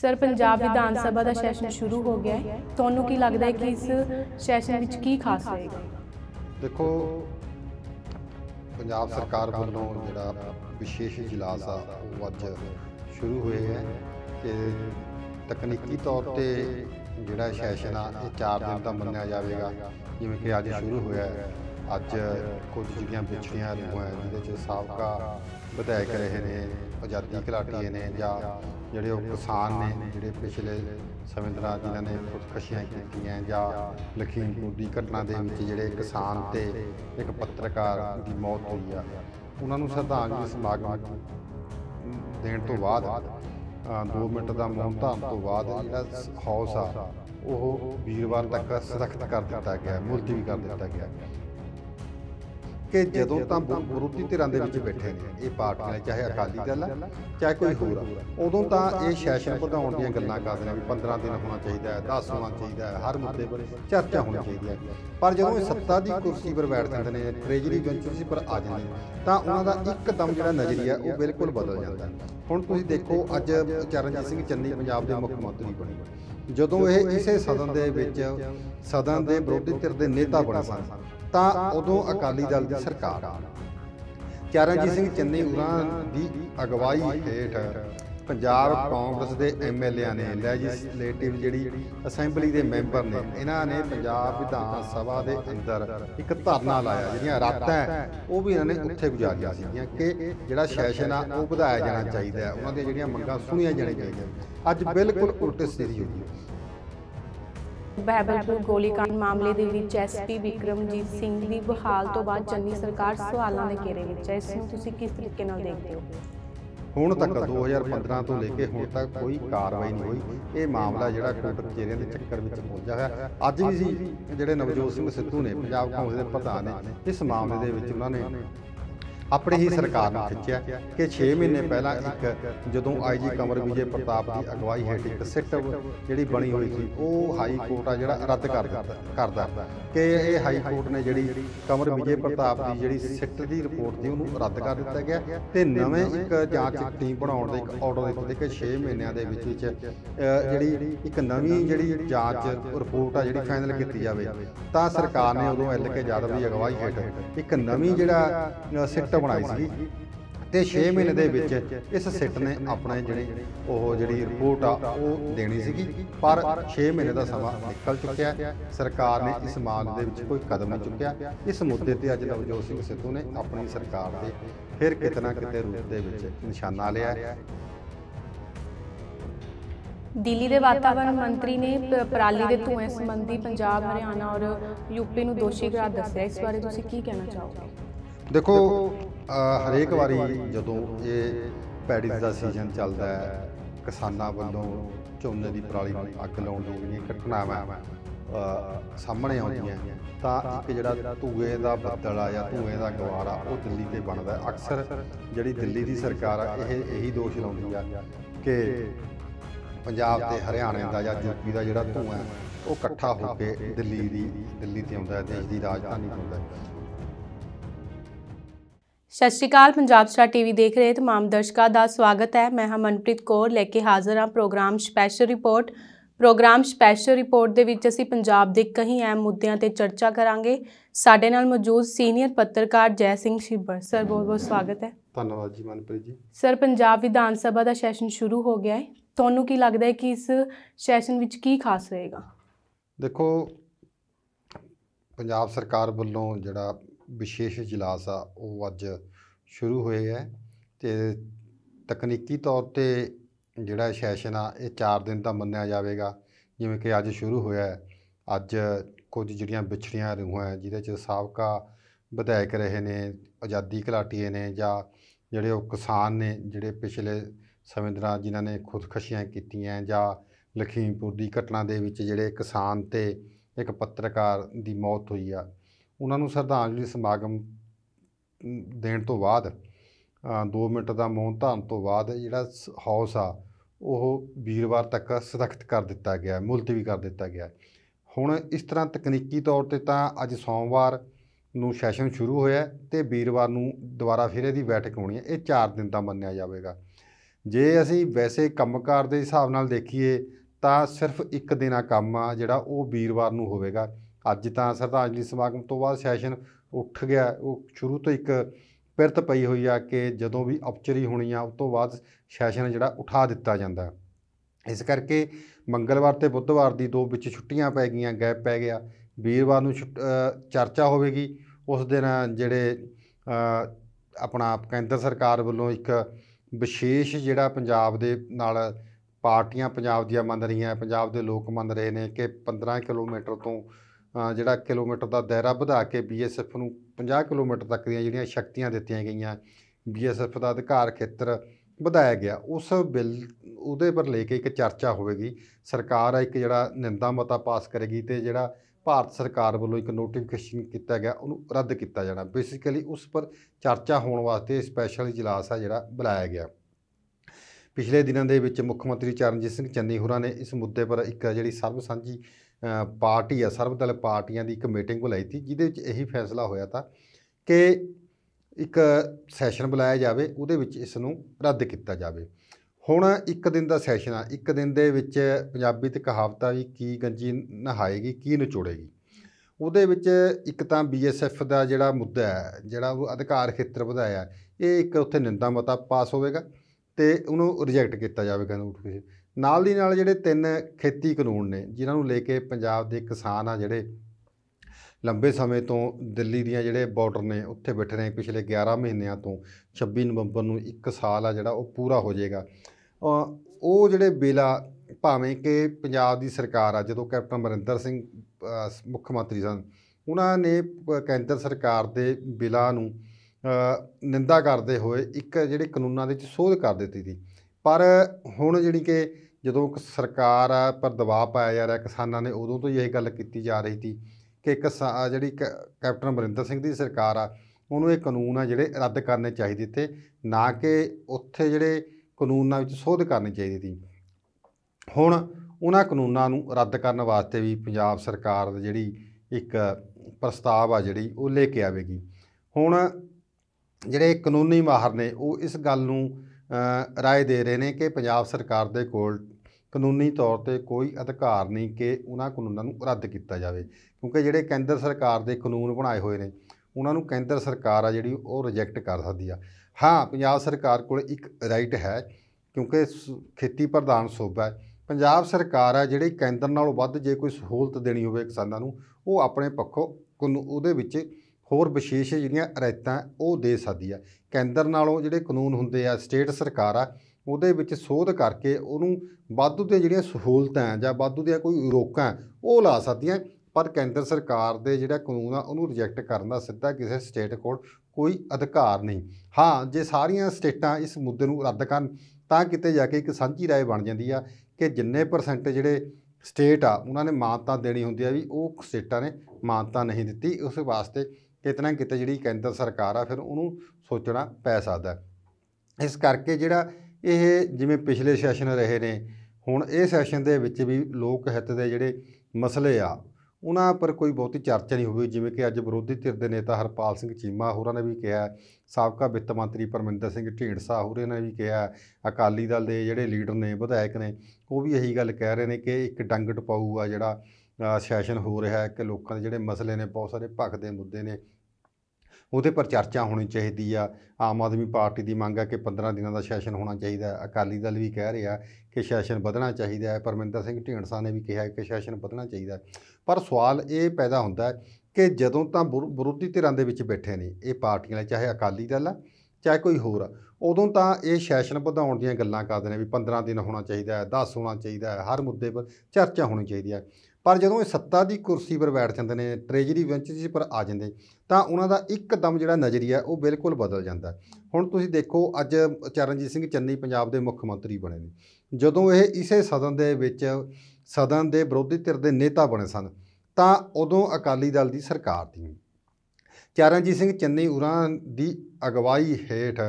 sir Punjab ਵਿਧਾਨ ਸਭਾ ਦਾ session ਸ਼ੁਰੂ ਹੋ ਗਿਆ ਹੈ ਤੁਹਾਨੂੰ ਕੀ ਲੱਗਦਾ ਹੈ ਕਿ ਇਸ ਸੈਸ਼ਨ ਵਿੱਚ ਕੀ ਖਾਸ ਹੋਏਗਾ ਦੇਖੋ ਪੰਜਾਬ ਸਰਕਾਰ ਵੱਲੋਂ ਜਿਹੜਾ ਵਿਸ਼ੇਸ਼ ਇਜਲਾਸ ਆ ਉਹ ਅੱਜ ਸ਼ੁਰੂ ਹੋਇਆ ਹੈ ਤੇ ਤਕਨੀਕੀ ਤੌਰ ਤੇ ਜਿਹੜਾ ਸੈਸ਼ਨ ਆ ਇਹ 4 ਦਿਨ ਦਾ ਮੰਨਿਆ ਜਾਵੇਗਾ ਜਿਵੇਂ ਕਿ ਅੱਜ ਸ਼ੁਰੂ ਹੋਇਆ ਹੈ ਅੱਜ ਕੁਝ ਜਿਹੜੀਆਂ ਪਿਛਲੀਆਂ ਰੂਹਾਂ ਜਿਹਦੇ ਚ ਸਾਬਕਾ ਵਿਧਾਇਕ ਰਹੇ ਨੇ ਆਜ਼ਾਦੀ ਘਲਾਟੀਏ ਨੇ ਜਾਂ ਜਿਹੜੇ ਉਹ ਕਿਸਾਨ ਨੇ ਜਿਹੜੇ ਪਿਛਲੇ ਸਮੇਂ ਦੌਰਾਨ ਜਿਨ੍ਹਾਂ ਨੇ ਖੁਦਕਸ਼ੀਆਂ ਕੀਤੀਆਂ ਜਾਂ ਲਖੀਮਪੁਰ ਦੀ ਘਟਨਾ ਦੇ ਵਿੱਚ ਜਿਹੜੇ ਕਿਸਾਨ ਤੇ ਇੱਕ ਪੱਤਰਕਾਰ ਦੀ ਮੌਤ ਹੋਈ ਆ ਉਹਨਾਂ ਨੂੰ ਸ਼ਰਧਾਂਜਲੀ ਸਮਾਗਮ ਦੇਣ ਤੋਂ ਬਾਅਦ 2 ਮਿੰਟ ਦਾ ਮੌਨ ਧਾਮ ਤੋਂ ਬਾਅਦ ਜਿਹੜਾ ਹਾਊਸ ਆ ਉਹ ਵੀਰਵਾਰ ਤੱਕ ਸਖਤ ਕਰ ਦਿੱਤਾ ਗਿਆ ਮੁਲਤਵੀ ਕਰ ਦਿੱਤਾ ਗਿਆ ਕਿ ਜਦੋਂ ਤਾਂ ਵਿਰੋਧੀ ਧਿਰਾਂ ਦੇ ਵਿੱਚ ਬੈਠੇ ਨੇ ਇਹ ਪਾਰਟੀਆਂ ਚਾਹੇ ਅਕਾਲੀ ਦਲ ਆ ਚਾਹੇ ਕੋਈ ਹੋਰ ਉਦੋਂ ਤਾਂ ਇਹ ਸੈਸ਼ਨ ਵਧਾਉਣ ਦੀਆਂ ਗੱਲਾਂ ਕਰਦੇ ਨੇ ਵੀ 15 ਦਿਨ ਹੋਣਾ ਚਾਹੀਦਾ ਹੈ 10 ਹੋਣਾ ਚਾਹੀਦਾ ਹੈ ਹਰ ਮੁੱਦੇ 'ਤੇ ਚਰਚਾ ਹੋਣੀ ਚਾਹੀਦੀ ਹੈ ਪਰ ਜਦੋਂ ਇਹ ਸੱਤਾ ਦੀ ਕੁਰਸੀ ਪਰ ਬੈਠ ਜਾਂਦੇ ਨੇ ਟ੍ਰੇਜਰੀ ਵੈਂਚਰਸ ਪਰ ਆ ਜਾਂਦੇ ਨੇ ਤਾਂ ਉਹਨਾਂ ਦਾ ਇੱਕਦਮ ਜਿਹੜਾ ਨਜ਼ਰੀਆ ਉਹ ਬਿਲਕੁਲ ਬਦਲ ਜਾਂਦਾ ਹੁਣ ਤੁਸੀਂ ਦੇਖੋ ਅੱਜ ਚਰਨਜੀਤ ਸਿੰਘ ਚੰਨੀ ਪੰਜਾਬ ਦੇ ਮੁੱਖ ਮੰਤਰੀ ਬਣੇ ਜਦੋਂ ਇਹ ਇਸੇ ਸਦਨ ਦੇ ਵਿੱਚ ਸਦਨ ਦੇ ਵਿਰੋਧੀ ਧਿਰ ਦੇ ਨੇਤਾ ਬਣੇ ਸਨ ਤਾਂ ਉਦੋਂ ਅਕਾਲੀ ਦਲ ਦੀ ਸਰਕਾਰ ਚਰਨਜੀਤ ਸਿੰਘ ਚੰਨੀ ਉਰਾਂ ਦੀ ਅਗਵਾਈ ਹੇਠ ਪੰਜਾਬ ਕਾਂਗਰਸ ਦੇ ਐਮਐਲਏਆਂ ਨੇ ਲੈਜਿਸਲੇਟਿਵ ਜਿਹੜੀ ਅਸੈਂਬਲੀ ਦੇ ਮੈਂਬਰ ਨੇ ਇਹਨਾਂ ਨੇ ਪੰਜਾਬ ਵਿਧਾਨ ਸਭਾ ਦੇ ਅੰਦਰ ਇੱਕ ਧਰਨਾ ਲਾਇਆ ਜਿਹੜੀਆਂ ਰਾਤਾਂ ਉਹ ਵੀ ਇਹਨਾਂ ਨੇ ਉੱਥੇ ਗੁਜ਼ਾਰੀਆਂ ਸੀਗੀਆਂ ਕਿ ਜਿਹੜਾ ਸੈਸ਼ਨ ਆ ਉਹ ਵਧਾਇਆ ਜਾਣਾ ਚਾਹੀਦਾ ਹੈ ਉਹਨਾਂ ਦੀਆਂ ਜਿਹੜੀਆਂ ਮੰਗਾਂ ਸੁਣੀਆਂ ਜਾਣੀਆਂ ਚਾਹੀਦੀਆਂ ਅੱਜ ਬਿਲਕੁਲ ਉਲਟ ਸਥਿਤੀ ਹੋ ਹੈ ਬਹਿਬਲਪੁਰ ਗੋਲੀਕਾਂਡ ਮਾਮਲੇ ਦੇ ਵਿੱਚ ਐਸਪੀ ਵਿਕਰਮਜੀਤ ਸਿੰਘ ਦੀ ਬਹਾਲ ਤੋਂ ਬਾਅਦ ਚੰਨੀ ਸਰਕਾਰ ਸਵਾਲਾਂ ਦੇ ਘੇਰੇ ਵਿੱਚ ਹੈ ਇਸ ਨੂੰ ਤੁਸੀਂ ਕਿਸ ਤਰੀਕੇ ਨਾਲ ਦੇਖਦੇ ਹੋ ਹੁਣ ਤੱਕ 2015 ਤੋਂ ਲੈ ਕੇ ਹੁਣ ਤੱਕ ਕੋਈ ਕਾਰਵਾਈ ਨਹੀਂ ਹੋਈ ਇਹ ਮਾਮਲਾ ਜਿਹੜਾ ਕੋਰਟ ਕਚੇਰੀਆਂ ਦੇ ਚੱਕਰ ਵਿੱਚ ਪਹੁੰਚਿਆ ਹੋਇਆ ਅੱਜ ਵੀ ਜਿਹੜੇ ਨਵਜੋਤ ਸਿੰਘ ਸਿੱਧੂ ਨੇ ਪੰਜਾਬ ਕਾਂਗਰਸ ਦੇ ਪ੍ਰਧਾਨ ਨੇ ਇਸ ਮਾਮਲੇ ਦੇ ਵਿੱਚ ਉਹਨਾਂ ਨੇ ਆਪਣੀ ਹੀ ਸਰਕਾਰ ਨੇ ਖਿੱਚਿਆ ਕਿ 6 ਮਹੀਨੇ ਪਹਿਲਾਂ ਇੱਕ ਜਦੋਂ ਆਈਜੀ ਕਮਰ ਵਿਜੇ ਪ੍ਰਤਾਪ ਦੀ ਅਗਵਾਈ ਹੇਠ ਇੱਕ ਸਿੱਟ ਜਿਹੜੀ ਬਣੀ ਹੋਈ ਸੀ ਉਹ ਹਾਈ ਕੋਰਟ ਆ ਜਿਹੜਾ ਰੱਦ ਕਰ ਦਿੱਤਾ ਕਰਦਾ ਕਿ ਇਹ ਹਾਈ ਕੋਰਟ ਨੇ ਜਿਹੜੀ ਕਮਰ ਵਿਜੇ ਪ੍ਰਤਾਪ ਦੀ ਜਿਹੜੀ ਸਿੱਟ ਦੀ ਰਿਪੋਰਟ ਦੀ ਉਹਨੂੰ ਰੱਦ ਕਰ ਦਿੱਤਾ ਗਿਆ ਤੇ ਨਵੇਂ ਇੱਕ ਜਾਂਚ ਟੀਮ ਬਣਾਉਣ ਦਾ ਇੱਕ ਆਰਡਰ ਦਿੱਤਾ ਕਿ 6 ਮਹੀਨਿਆਂ ਦੇ ਵਿੱਚ ਵਿੱਚ ਜਿਹੜੀ ਇੱਕ ਨਵੀਂ ਜਿਹੜੀ ਜਾਂਚ ਰਿਪੋਰਟ ਆ ਜਿਹੜੀ ਫਾਈਨਲ ਕੀਤੀ ਜਾਵੇ ਤਾਂ ਸਰਕਾਰ ਨੇ ਉਦੋਂ ਐਲ ਕੇ ਜਾਦਵ ਦੀ ਅਗਵਾਈ ਹੇਠ ਇੱਕ ਨਵੀਂ ਜਿਹੜਾ ਸਿੱਟ ਕਿੱਟ ਬਣਾਈ ਸੀ ਤੇ 6 ਮਹੀਨੇ ਦੇ ਵਿੱਚ ਇਸ ਸਿੱਟ ਨੇ ਆਪਣੇ ਜਿਹੜੇ ਉਹ ਜਿਹੜੀ ਰਿਪੋਰਟ ਆ ਉਹ ਦੇਣੀ ਸੀਗੀ ਪਰ 6 ਮਹੀਨੇ ਦਾ ਸਮਾਂ ਨਿਕਲ ਚੁੱਕਿਆ ਸਰਕਾਰ ਨੇ ਇਸ ਮਾਮਲੇ ਦੇ ਵਿੱਚ ਕੋਈ ਕਦਮ ਨਹੀਂ ਚੁੱਕਿਆ ਇਸ ਮੁੱਦੇ ਤੇ ਅੱਜ ਨਵਜੋਤ ਸਿੰਘ ਸਿੱਧੂ ਨੇ ਆਪਣੀ ਸਰਕਾਰ ਦੇ ਫਿਰ ਕਿਤਨਾ ਕਿਤੇ ਰੂਪ ਦੇ ਵਿੱਚ ਨਿਸ਼ਾਨਾ ਲਿਆ ਦਿੱਲੀ ਦੇ ਵਾਤਾਵਰਣ ਮੰਤਰੀ ਨੇ ਪਰਾਲੀ ਦੇ ਧੂਏ ਸੰਬੰਧੀ ਪੰਜਾਬ ਹਰਿਆਣਾ ਔਰ ਯੂਪੀ ਨੂੰ ਦੋਸ਼ੀ ਘਰਾ ਦੱਸਿਆ ਇਸ ਬਾਰੇ ਤੁਸੀਂ ਕੀ ਕਹਿਣਾ ਚਾਹੋਗੇ ਦੇਖੋ ਹਰੇਕ ਵਾਰੀ ਜਦੋਂ ਇਹ ਪੈੜੀ ਦਾ ਸੀਜ਼ਨ ਚੱਲਦਾ ਹੈ ਕਿਸਾਨਾਂ ਵੱਲੋਂ ਝੋਨੇ ਦੀ ਪਰਾਲੀ ਨੂੰ ਅੱਗ ਲਾਉਣ ਦੀ ਜਿਹੜੀਆਂ ਘਟਨਾਵਾਂ ਸਾਹਮਣੇ ਆਉਂਦੀਆਂ ਤਾਂ ਇੱਕ ਜਿਹੜਾ ਧੂਏ ਦਾ ਬੱਦਲ ਆ ਜਾਂ ਧੂਏ ਦਾ ਗਵਾਰਾ ਉਹ ਦਿੱਲੀ ਤੇ ਬਣਦਾ ਅਕਸਰ ਜਿਹੜੀ ਦਿੱਲੀ ਦੀ ਸਰਕਾਰ ਆ ਇਹ ਇਹੀ ਦੋਸ਼ ਲਾਉਂਦੀ ਆ ਕਿ ਪੰਜਾਬ ਤੇ ਹਰਿਆਣੇ ਦਾ ਜਾਂ ਯੂਪੀ ਦਾ ਜਿਹੜਾ ਧੂਆ ਉਹ ਇਕੱਠਾ ਹੋ ਕੇ ਦਿੱਲੀ ਦੀ ਦਿੱਲੀ ਤੇ ਆਉਂਦਾ ਹੈ ਦੇਸ਼ ਦੀ ਰਾਜਧਾਨੀ ਹੁੰਦਾ ਸਤਿ ਸ਼੍ਰੀ ਅਕਾਲ ਪੰਜਾਬ ਸਟਾਰ ਟੀਵੀ ਦੇਖ ਰਹੇ तमाम ਦਰਸ਼ਕਾਂ ਦਾ ਸਵਾਗਤ ਹੈ ਮੈਂ ਹਾਂ ਮਨਪ੍ਰੀਤ ਕੌਰ ਲੈ ਕੇ ਹਾਜ਼ਰ ਹਾਂ program special report program special report ਦੇ ਵਿੱਚ ਅਸੀਂ ਪੰਜਾਬ ਦੇ ਕਈ ਅਹਿਮ ਮੁੱਦਿਆਂ ਤੇ ਚਰਚਾ ਕਰਾਂਗੇ ਸਾਡੇ ਨਾਲ ਮੌਜੂਦ ਸੀਨੀਅਰ ਪੱਤਰਕਾਰ ਜੈ ਸਿੰਘ ਸ਼ਿਬਰ ਸਰ ਬਹੁਤ ਬਹੁਤ ਸਵਾਗਤ ਹੈ ਧੰਨਵਾਦ ਜੀ ਮਨਪ੍ਰੀਤ ਜੀ ਸਰ ਪੰਜਾਬ ਵਿਧਾਨ ਸਭਾ ਦਾ ਸੈਸ਼ਨ ਸ਼ੁਰੂ ਹੋ ਗਿਆ ਹੈ ਤੁਹਾਨੂੰ ਕੀ ਲੱਗਦਾ ਹੈ ਕਿ ਇਸ ਸੈਸ਼ਨ ਵਿੱਚ ਕੀ ਖਾਸ ਰਹੇਗਾ ਦੇਖੋ ਪੰਜਾਬ ਸਰਕਾਰ ਵੱਲੋਂ ਜਿਹੜਾ ਵਿਸ਼ੇਸ਼ ਇਜਲਾਸ ਆ ਉਹ ਅੱਜ ਸ਼ੁਰੂ ਹੋਏ ਹੈ ਤੇ ਤਕਨੀਕੀ ਤੌਰ ਤੇ ਜਿਹੜਾ ਸੈਸ਼ਨ ਆ ਇਹ 4 ਦਿਨ ਦਾ ਮੰਨਿਆ ਜਾਵੇਗਾ ਜਿਵੇਂ ਕਿ ਅੱਜ ਸ਼ੁਰੂ ਹੋਇਆ ਹੈ ਅੱਜ ਕੁਝ ਜਿਹੜੀਆਂ ਵਿਛੜੀਆਂ ਰੂਹਾਂ ਜਿਹਦੇ ਚ ਸਾਬਕਾ ਵਿਧਾਇਕ ਰਹੇ ਨੇ ਆਜ਼ਾਦੀ ਘਲਾਟੀਏ ਨੇ ਜਾਂ ਜਿਹੜੇ ਉਹ ਕਿਸਾਨ ਨੇ ਜਿਹੜੇ ਪਿਛਲੇ ਸਮੇਂ ਦੌਰਾਨ ਜਿਨ੍ਹਾਂ ਨੇ ਖੁਦਕਸ਼ੀਆਂ ਕੀਤੀਆਂ ਜਾਂ ਲਖੀਮਪੁਰ ਦੀ ਘਟਨਾ ਦੇ ਵਿੱਚ ਜਿਹੜੇ ਕਿਸਾਨ ਤੇ ਇੱਕ ਪੱਤਰਕਾਰ ਦੀ ਮੌਤ ਹੋਈ ਆ ਉਹਨਾਂ ਨੂੰ ਸ਼ਰਧਾਂਜਲੀ ਸਮਾਗਮ ਦੇਣ ਤੋਂ ਬਾਅਦ 2 ਮਿੰਟ ਦਾ ਮੌਨ ਧਾਰਨ ਤੋਂ ਬਾਅਦ ਜਿਹੜਾ ਹਾਊਸ ਆ ਉਹ ਵੀਰਵਾਰ ਤੱਕ ਸੁਰੱਖਿਤ ਕਰ ਦਿੱਤਾ ਗਿਆ ਮੁਲਤਵੀ ਕਰ ਦਿੱਤਾ ਗਿਆ ਹੁਣ ਇਸ ਤਰ੍ਹਾਂ ਤਕਨੀਕੀ ਤੌਰ ਤੇ ਤਾਂ ਅੱਜ ਸੋਮਵਾਰ ਨੂੰ ਸੈਸ਼ਨ ਸ਼ੁਰੂ ਹੋਇਆ ਤੇ ਵੀਰਵਾਰ ਨੂੰ ਦੁਬਾਰਾ ਫਿਰ ਇਹਦੀ ਬੈਠਕ ਹੋਣੀ ਹੈ ਇਹ 4 ਦਿਨ ਦਾ ਮੰਨਿਆ ਜਾਵੇਗਾ ਜੇ ਅਸੀਂ ਵੈਸੇ ਕੰਮਕਾਰ ਦੇ ਹਿਸਾਬ ਨਾਲ ਦੇਖੀਏ ਤਾਂ ਸਿਰਫ ਇੱਕ ਦਿਨਾ ਕੰਮ ਆ ਜਿਹੜਾ ਉਹ ਵੀਰਵਾਰ ਨੂੰ ਹੋਵੇਗਾ ਅੱਜ ਤਾਂ ਸਰਦਾਰਜਲੀ ਸਮਾਗਮ ਤੋਂ ਬਾਅਦ ਸੈਸ਼ਨ ਉੱਠ ਗਿਆ ਉਹ ਸ਼ੁਰੂ ਤੋਂ ਇੱਕ ਪਿਰਤ ਪਈ ਹੋਈ ਆ ਕਿ ਜਦੋਂ ਵੀ ਅਪਚਰੀ ਹੋਣੀ ਆ ਉਸ ਤੋਂ ਬਾਅਦ ਸੈਸ਼ਨ ਜਿਹੜਾ ਉਠਾ ਦਿੱਤਾ ਜਾਂਦਾ ਇਸ ਕਰਕੇ ਮੰਗਲਵਾਰ ਤੇ ਬੁੱਧਵਾਰ ਦੀ ਦੋ ਵਿੱਚ ਛੁੱਟੀਆਂ ਪੈ ਗਈਆਂ ਗੈਪ ਪੈ ਗਿਆ ਵੀਰਵਾਰ ਨੂੰ ਚਰਚਾ ਹੋਵੇਗੀ ਉਸ ਦਿਨ ਜਿਹੜੇ ਆਪਣਾ ਕੇਂਦਰ ਸਰਕਾਰ ਵੱਲੋਂ ਇੱਕ ਵਿਸ਼ੇਸ਼ ਜਿਹੜਾ ਪੰਜਾਬ ਦੇ ਨਾਲ ਪਾਰਟੀਆਂ ਪੰਜਾਬ ਦੀਆਂ ਮੰਨ ਰਹੀਆਂ ਪੰਜਾਬ ਦੇ ਲੋਕ ਮੰਨ ਰਹੇ ਨੇ ਕਿ 15 ਕਿਲੋਮੀਟਰ ਤੋਂ ਜਿਹੜਾ ਕਿਲੋਮੀਟਰ ਦਾ ਦਾਇਰਾ ਵਧਾ ਕੇ ਬੀਐਸਐਫ ਨੂੰ 50 ਕਿਲੋਮੀਟਰ ਤੱਕ ਦੀਆਂ ਜਿਹੜੀਆਂ ਸ਼ਕਤੀਆਂ ਦਿੱਤੀਆਂ ਗਈਆਂ ਬੀਐਸਐਫ ਦਾ ਅਧਿਕਾਰ ਖੇਤਰ ਵਧਾਇਆ ਗਿਆ ਉਸ ਬਿੱਲ ਉਹਦੇ ਪਰ ਲੈ ਕੇ ਇੱਕ ਚਰਚਾ ਹੋਵੇਗੀ ਸਰਕਾਰ ਇੱਕ ਜਿਹੜਾ ਨਿੰਦਾ ਮਤਾ ਪਾਸ ਕਰੇਗੀ ਤੇ ਜਿਹੜਾ ਭਾਰਤ ਸਰਕਾਰ ਵੱਲੋਂ ਇੱਕ ਨੋਟੀਫਿਕੇਸ਼ਨ ਕੀਤਾ ਗਿਆ ਉਹਨੂੰ ਰੱਦ ਕੀਤਾ ਜਾਣਾ ਬੇਸਿਕਲੀ ਉਸ ਪਰ ਚਰਚਾ ਹੋਣ ਵਾਸਤੇ ਸਪੈਸ਼ਲ ਇਜਲਾਸ ਆ ਜਿਹੜਾ ਬੁਲਾਇਆ ਗਿਆ ਪਿਛਲੇ ਦਿਨਾਂ ਦੇ ਵਿੱਚ ਮੁੱਖ ਮੰਤਰੀ ਚਰਨਜੀਤ ਸਿੰਘ ਚੰਨੀ ਹੋਰਾਂ ਨੇ ਇਸ ਮੁੱਦੇ ਪਰ ਇੱਕ ਜਿਹੜੀ ਸਰਬ ਸਾਂਝੀ ਪਾਰਟੀ ਆ ਸਰਵਦਲ ਪਾਰਟੀਆਂ ਦੀ ਇੱਕ ਮੀਟਿੰਗ ਬੁਲਾਈ ਸੀ ਜਿਹਦੇ ਵਿੱਚ ਇਹੀ ਫੈਸਲਾ ਹੋਇਆ ਤਾਂ ਕਿ ਇੱਕ ਸੈਸ਼ਨ ਬੁਲਾਇਆ ਜਾਵੇ ਉਹਦੇ ਵਿੱਚ ਇਸ ਨੂੰ ਰੱਦ ਕੀਤਾ ਜਾਵੇ ਹੁਣ ਇੱਕ ਦਿਨ ਦਾ ਸੈਸ਼ਨ ਆ ਇੱਕ ਦਿਨ ਦੇ ਵਿੱਚ ਪੰਜਾਬੀ ਤੇ ਕਹਾਵਤਾਂ ਵੀ ਕੀ ਗੰਜੀ ਨਹਾਏਗੀ ਕੀ ਨਚੋੜੇਗੀ ਉਹਦੇ ਵਿੱਚ ਇੱਕ ਤਾਂ ਬੀਐਸਐਫ ਦਾ ਜਿਹੜਾ ਮੁੱਦਾ ਹੈ ਜਿਹੜਾ ਉਹ ਅਧਿਕਾਰ ਖੇਤਰ ਵਧਾਇਆ ਇਹ ਇੱਕ ਉੱਥੇ ਨਿੰਦਾ ਮਤਾ ਪਾਸ ਹੋਵੇਗਾ ਤੇ ਉਹਨੂੰ ਰਿਜੈਕਟ ਕੀਤਾ ਜਾਵੇਗਾ ਨੋਟੀਫਿਕੇਸ਼ਨ ਨਾਲ ਦੀ ਨਾਲ ਜਿਹੜੇ ਤਿੰਨ ਖੇਤੀ ਕਾਨੂੰਨ ਨੇ ਜਿਨ੍ਹਾਂ ਨੂੰ ਲੈ ਕੇ ਪੰਜਾਬ ਦੇ ਕਿਸਾਨ ਆ ਜਿਹੜੇ ਲੰਬੇ ਸਮੇਂ ਤੋਂ ਦਿੱਲੀ ਦੀਆਂ ਜਿਹੜੇ ਬਾਰਡਰ ਨੇ ਉੱਥੇ ਬੈਠੇ ਨੇ ਪਿਛਲੇ 11 ਮਹੀਨਿਆਂ ਤੋਂ 26 ਨਵੰਬਰ ਨੂੰ 1 ਸਾਲ ਆ ਜਿਹੜਾ ਉਹ ਪੂਰਾ ਹੋ ਜਾਏਗਾ ਉਹ ਜਿਹੜੇ ਬੇਲਾ ਭਾਵੇਂ ਕਿ ਪੰਜਾਬ ਦੀ ਸਰਕਾਰ ਆ ਜਦੋਂ ਕੈਪਟਨ ਮਰਿੰਦਰ ਸਿੰਘ ਮੁੱਖ ਮੰਤਰੀ ਸਨ ਉਹਨਾਂ ਨੇ ਕੇਂਦਰ ਸਰਕਾਰ ਦੇ ਬਿਲਾ ਨੂੰ ਨਿੰਦਾ ਕਰਦੇ ਹੋਏ ਇੱਕ ਜਿਹੜੇ ਕਾਨੂੰਨਾਂ ਦੇ ਵਿੱਚ ਸੋਧ ਕਰ ਦਿੱਤੀ ਸੀ ਪਰ ਹੁਣ ਜਿਹੜੀ ਕਿ ਜਦੋਂ ਇੱਕ ਸਰਕਾਰ ਆ ਪਰ ਦਬਾਅ ਪਾਇਆ ਜਾ ਰਿਹਾ ਕਿਸਾਨਾਂ ਨੇ ਉਦੋਂ ਤੋਂ ਹੀ ਇਹ ਗੱਲ ਕੀਤੀ ਜਾ ਰਹੀ ਸੀ ਕਿ ਇੱਕ ਜਿਹੜੀ ਕੈਪਟਨ ਬਰਿੰਦਰ ਸਿੰਘ ਦੀ ਸਰਕਾਰ ਆ ਉਹਨੂੰ ਇਹ ਕਾਨੂੰਨ ਆ ਜਿਹੜੇ ਰੱਦ ਕਰਨੇ ਚਾਹੀਦੇ ਤੇ ਨਾ ਕਿ ਉੱਥੇ ਜਿਹੜੇ ਕਾਨੂੰਨਾਂ ਵਿੱਚ ਸੋਧ ਕਰਨੀ ਚਾਹੀਦੀ ਸੀ ਹੁਣ ਉਹਨਾਂ ਕਾਨੂੰਨਾਂ ਨੂੰ ਰੱਦ ਕਰਨ ਵਾਸਤੇ ਵੀ ਪੰਜਾਬ ਸਰਕਾਰ ਦੀ ਜਿਹੜੀ ਇੱਕ ਪ੍ਰਸਤਾਵ ਆ ਜਿਹੜੀ ਉਹ ਲੈ ਕੇ ਆਵੇਗੀ ਹੁਣ ਜਿਹੜੇ ਕਾਨੂੰਨੀ ਮਾਹਰ ਨੇ ਉਹ ਇਸ ਗੱਲ ਨੂੰ ਰਾਏ ਦੇ ਰਹੇ ਨੇ ਕਿ ਪੰਜਾਬ ਸਰਕਾਰ ਦੇ ਕੋਲ ਕਾਨੂੰਨੀ ਤੌਰ ਤੇ ਕੋਈ ਅਧਿਕਾਰ ਨਹੀਂ ਕਿ ਉਹਨਾਂ ਕਾਨੂੰਨਾਂ ਨੂੰ ਰੱਦ ਕੀਤਾ ਜਾਵੇ ਕਿਉਂਕਿ ਜਿਹੜੇ ਕੇਂਦਰ ਸਰਕਾਰ ਦੇ ਕਾਨੂੰਨ ਬਣਾਏ ਹੋਏ ਨੇ ਉਹਨਾਂ ਨੂੰ ਕੇਂਦਰ ਸਰਕਾਰ ਆ ਜਿਹੜੀ ਉਹ ਰਿਜੈਕਟ ਕਰ ਸਕਦੀ ਆ ਹਾਂ ਪੰਜਾਬ ਸਰਕਾਰ ਕੋਲ ਇੱਕ ਰਾਈਟ ਹੈ ਕਿਉਂਕਿ ਖੇਤੀ ਪ੍ਰਧਾਨ ਸੂਬਾ ਹੈ ਪੰਜਾਬ ਸਰਕਾਰ ਆ ਜਿਹੜੀ ਕੇਂਦਰ ਨਾਲੋਂ ਵੱਧ ਜੇ ਕੋਈ ਸਹੂਲਤ ਦੇਣੀ ਹੋਵੇ ਕਿਸਾਨਾਂ ਨੂੰ ਉਹ ਆਪਣੇ ਪੱਖੋਂ ਉਹਦੇ ਵਿੱਚ ਹੋਰ ਵਿਸ਼ੇਸ਼ ਜਿਹੜੀਆਂ ਅਰਾਇਤਾਂ ਉਹ ਦੇ ਸਕਦੀ ਆ ਕੇਂਦਰ ਨਾਲੋਂ ਜਿਹੜੇ ਕਾਨੂੰਨ ਹੁੰਦੇ ਆ ਸਟੇਟ ਸਰਕਾਰ ਆ ਉਹਦੇ ਵਿੱਚ ਸੋਧ ਕਰਕੇ ਉਹਨੂੰ ਵਾਧੂ ਤੇ ਜਿਹੜੀਆਂ ਸਹੂਲਤਾਂ ਜਾਂ ਵਾਧੂ ਦੀਆਂ ਕੋਈ ਰੋਕਾਂ ਉਹ ਲਾ ਸਕਦੀਆਂ ਪਰ ਕੇਂਦਰ ਸਰਕਾਰ ਦੇ ਜਿਹੜਾ ਕਾਨੂੰਨ ਆ ਉਹਨੂੰ ਰਿਜੈਕਟ ਕਰਨ ਦਾ ਸਿੱਧਾ ਕਿਸੇ ਸਟੇਟ ਕੋਲ ਕੋਈ ਅਧਿਕਾਰ ਨਹੀਂ ਹਾਂ ਜੇ ਸਾਰੀਆਂ ਸਟੇਟਾਂ ਇਸ ਮੁੱਦੇ ਨੂੰ ਰੱਦ ਕਰਨ ਤਾਂ ਕਿਤੇ ਜਾ ਕੇ ਇੱਕ ਸਾਂਝੀ رائے ਬਣ ਜਾਂਦੀ ਆ ਕਿ ਜਿੰਨੇ ਪਰਸੈਂਟ ਜਿਹੜੇ ਸਟੇਟ ਆ ਉਹਨਾਂ ਨੇ ਮਾਨਤਾ ਦੇਣੀ ਹੁੰਦੀ ਆ ਵੀ ਉਹ ਸਟੇਟਾਂ ਨੇ ਮਾਨਤਾ ਨਹੀਂ ਦਿੱਤੀ ਉਸ ਵਾਸਤੇ ਕਿਤੇ ਨਾ ਕਿਤੇ ਜਿਹੜੀ ਕੇਂਦਰ ਸਰਕਾਰ ਆ ਫਿਰ ਉਹਨੂੰ ਸੋਚਣਾ ਪੈ ਸਕਦਾ ਇਸ ਕਰਕੇ ਜਿਹੜਾ ਇਹ ਜਿਵੇਂ ਪਿਛਲੇ ਸੈਸ਼ਨ ਰਹੇ ਨੇ ਹੁਣ ਇਹ ਸੈਸ਼ਨ ਦੇ ਵਿੱਚ ਵੀ ਲੋਕ ਹਿੱਤ ਦੇ ਜਿਹੜੇ ਮਸਲੇ ਆ ਉਹਨਾਂ ਪਰ ਕੋਈ ਬਹੁਤੀ ਚਰਚਾ ਨਹੀਂ ਹੋਈ ਜਿਵੇਂ ਕਿ ਅੱਜ ਵਿਰੋਧੀ ਧਿਰ ਦੇ ਨੇਤਾ ਹਰਪਾਲ ਸਿੰਘ ਚੀਮਾ ਹੋਰਾਂ ਨੇ ਵੀ ਕਿਹਾ ਸਾਬਕਾ ਵਿੱਤ ਮੰਤਰੀ ਪਰਮਿੰਦਰ ਸਿੰਘ ਢੀਂਡਸਾ ਹੋਰੇ ਨੇ ਵੀ ਕਿਹਾ ਅਕਾਲੀ ਦਲ ਦੇ ਜਿਹੜੇ ਲੀਡਰ ਨੇ ਵਿਧਾਇਕ ਨੇ ਉਹ ਵੀ ਇਹੀ ਗੱਲ ਕਹਿ ਰਹੇ ਨੇ ਕਿ ਇੱਕ ਡੰਗ ਟਪਾਊ ਆ ਜਿਹੜਾ ਸੈਸ਼ਨ ਹੋ ਰਿਹਾ ਹੈ ਕਿ ਲੋਕਾਂ ਦੇ ਜਿਹੜੇ ਮਸਲੇ ਨੇ ਬਹੁਤ ਸਾਰੇ ਦੇ ਮੁੱਦੇ ਨੇ ਉਹਦੇ ਪਰ ਚਰਚਾ ਹੋਣੀ ਚਾਹੀਦੀ ਆ ਆਮ ਆਦਮੀ ਪਾਰਟੀ ਦੀ ਮੰਗ ਹੈ ਕਿ 15 ਦਿਨਾਂ ਦਾ ਸੈਸ਼ਨ ਹੋਣਾ ਚਾਹੀਦਾ ਹੈ ਅਕਾਲੀ ਦਲ ਵੀ ਕਹਿ ਰਿਹਾ ਕਿ ਸੈਸ਼ਨ ਵਧਣਾ ਚਾਹੀਦਾ ਹੈ ਪਰਮਿੰਦਰ ਸਿੰਘ ਢੀਂਡਸਾ ਨੇ ਵੀ ਕਿਹਾ ਕਿ ਸੈਸ਼ਨ ਵਧਣਾ ਚਾਹੀਦਾ ਪਰ ਸਵਾਲ ਇਹ ਪੈਦਾ ਹੁੰਦਾ ਕਿ ਜਦੋਂ ਤਾਂ ਵਿਰੋਧੀ ਧਿਰਾਂ ਦੇ ਵਿੱਚ ਬੈਠੇ ਨੇ ਇਹ ਪਾਰਟੀਆਂ ਚਾਹੇ ਅਕਾਲੀ ਦਲ ਆ ਚਾਹੇ ਕੋਈ ਹੋਰ ਆ ਉਦੋਂ ਤਾਂ ਇਹ ਸੈਸ਼ਨ ਵਧਾਉਣ ਦੀਆਂ ਗੱਲਾਂ ਕਰਦੇ ਨੇ ਵੀ 15 ਦਿਨ ਹੋਣਾ ਚਾਹੀਦਾ ਹੈ 10 ਹੋਣਾ ਚਾਹੀਦਾ ਹੈ ਹਰ ਮੁੱਦੇ ਪਰ ਚਰਚਾ ਹੋਣੀ ਚਾਹੀਦੀ ਹੈ ਪਰ ਜਦੋਂ ਇਹ ਸੱਤਾ ਦੀ ਕੁਰਸੀ ਪਰ ਬੈਠ ਜਾਂਦੇ ਨੇ ਟ੍ਰੇਜਰੀ ਬੈਂਚ ਪਰ ਆ ਜਾਂਦੇ ਤਾਂ ਉਹਨਾਂ ਦਾ ਇੱਕਦਮ ਜਿਹੜਾ ਨਜ਼ਰੀਆ ਉਹ ਬਿਲਕੁਲ ਬਦਲ ਜਾਂਦਾ ਹੁਣ ਤੁਸੀਂ ਦੇਖੋ ਅੱਜ ਚਰਨਜੀਤ ਸਿੰਘ ਚੰਨੀ ਪੰਜਾਬ ਦੇ ਮੁੱਖ ਮੰਤਰੀ ਬਣੇ ਨੇ ਜਦੋਂ ਇਹ ਇਸੇ ਸਦਨ ਦੇ ਵਿੱਚ ਸਦਨ ਦੇ ਵਿਰੋਧੀ ਧਿਰ ਦੇ ਨੇਤਾ ਬਣੇ ਸਨ ਤਾਂ ਉਦੋਂ ਅਕਾਲੀ ਦਲ ਦੀ ਸਰਕਾਰ ਸੀ ਚਰਨਜੀਤ ਸਿੰਘ ਚੰਨੀ ਉਰਾਂ ਦੀ ਅਗਵਾਈ ਹੇਠ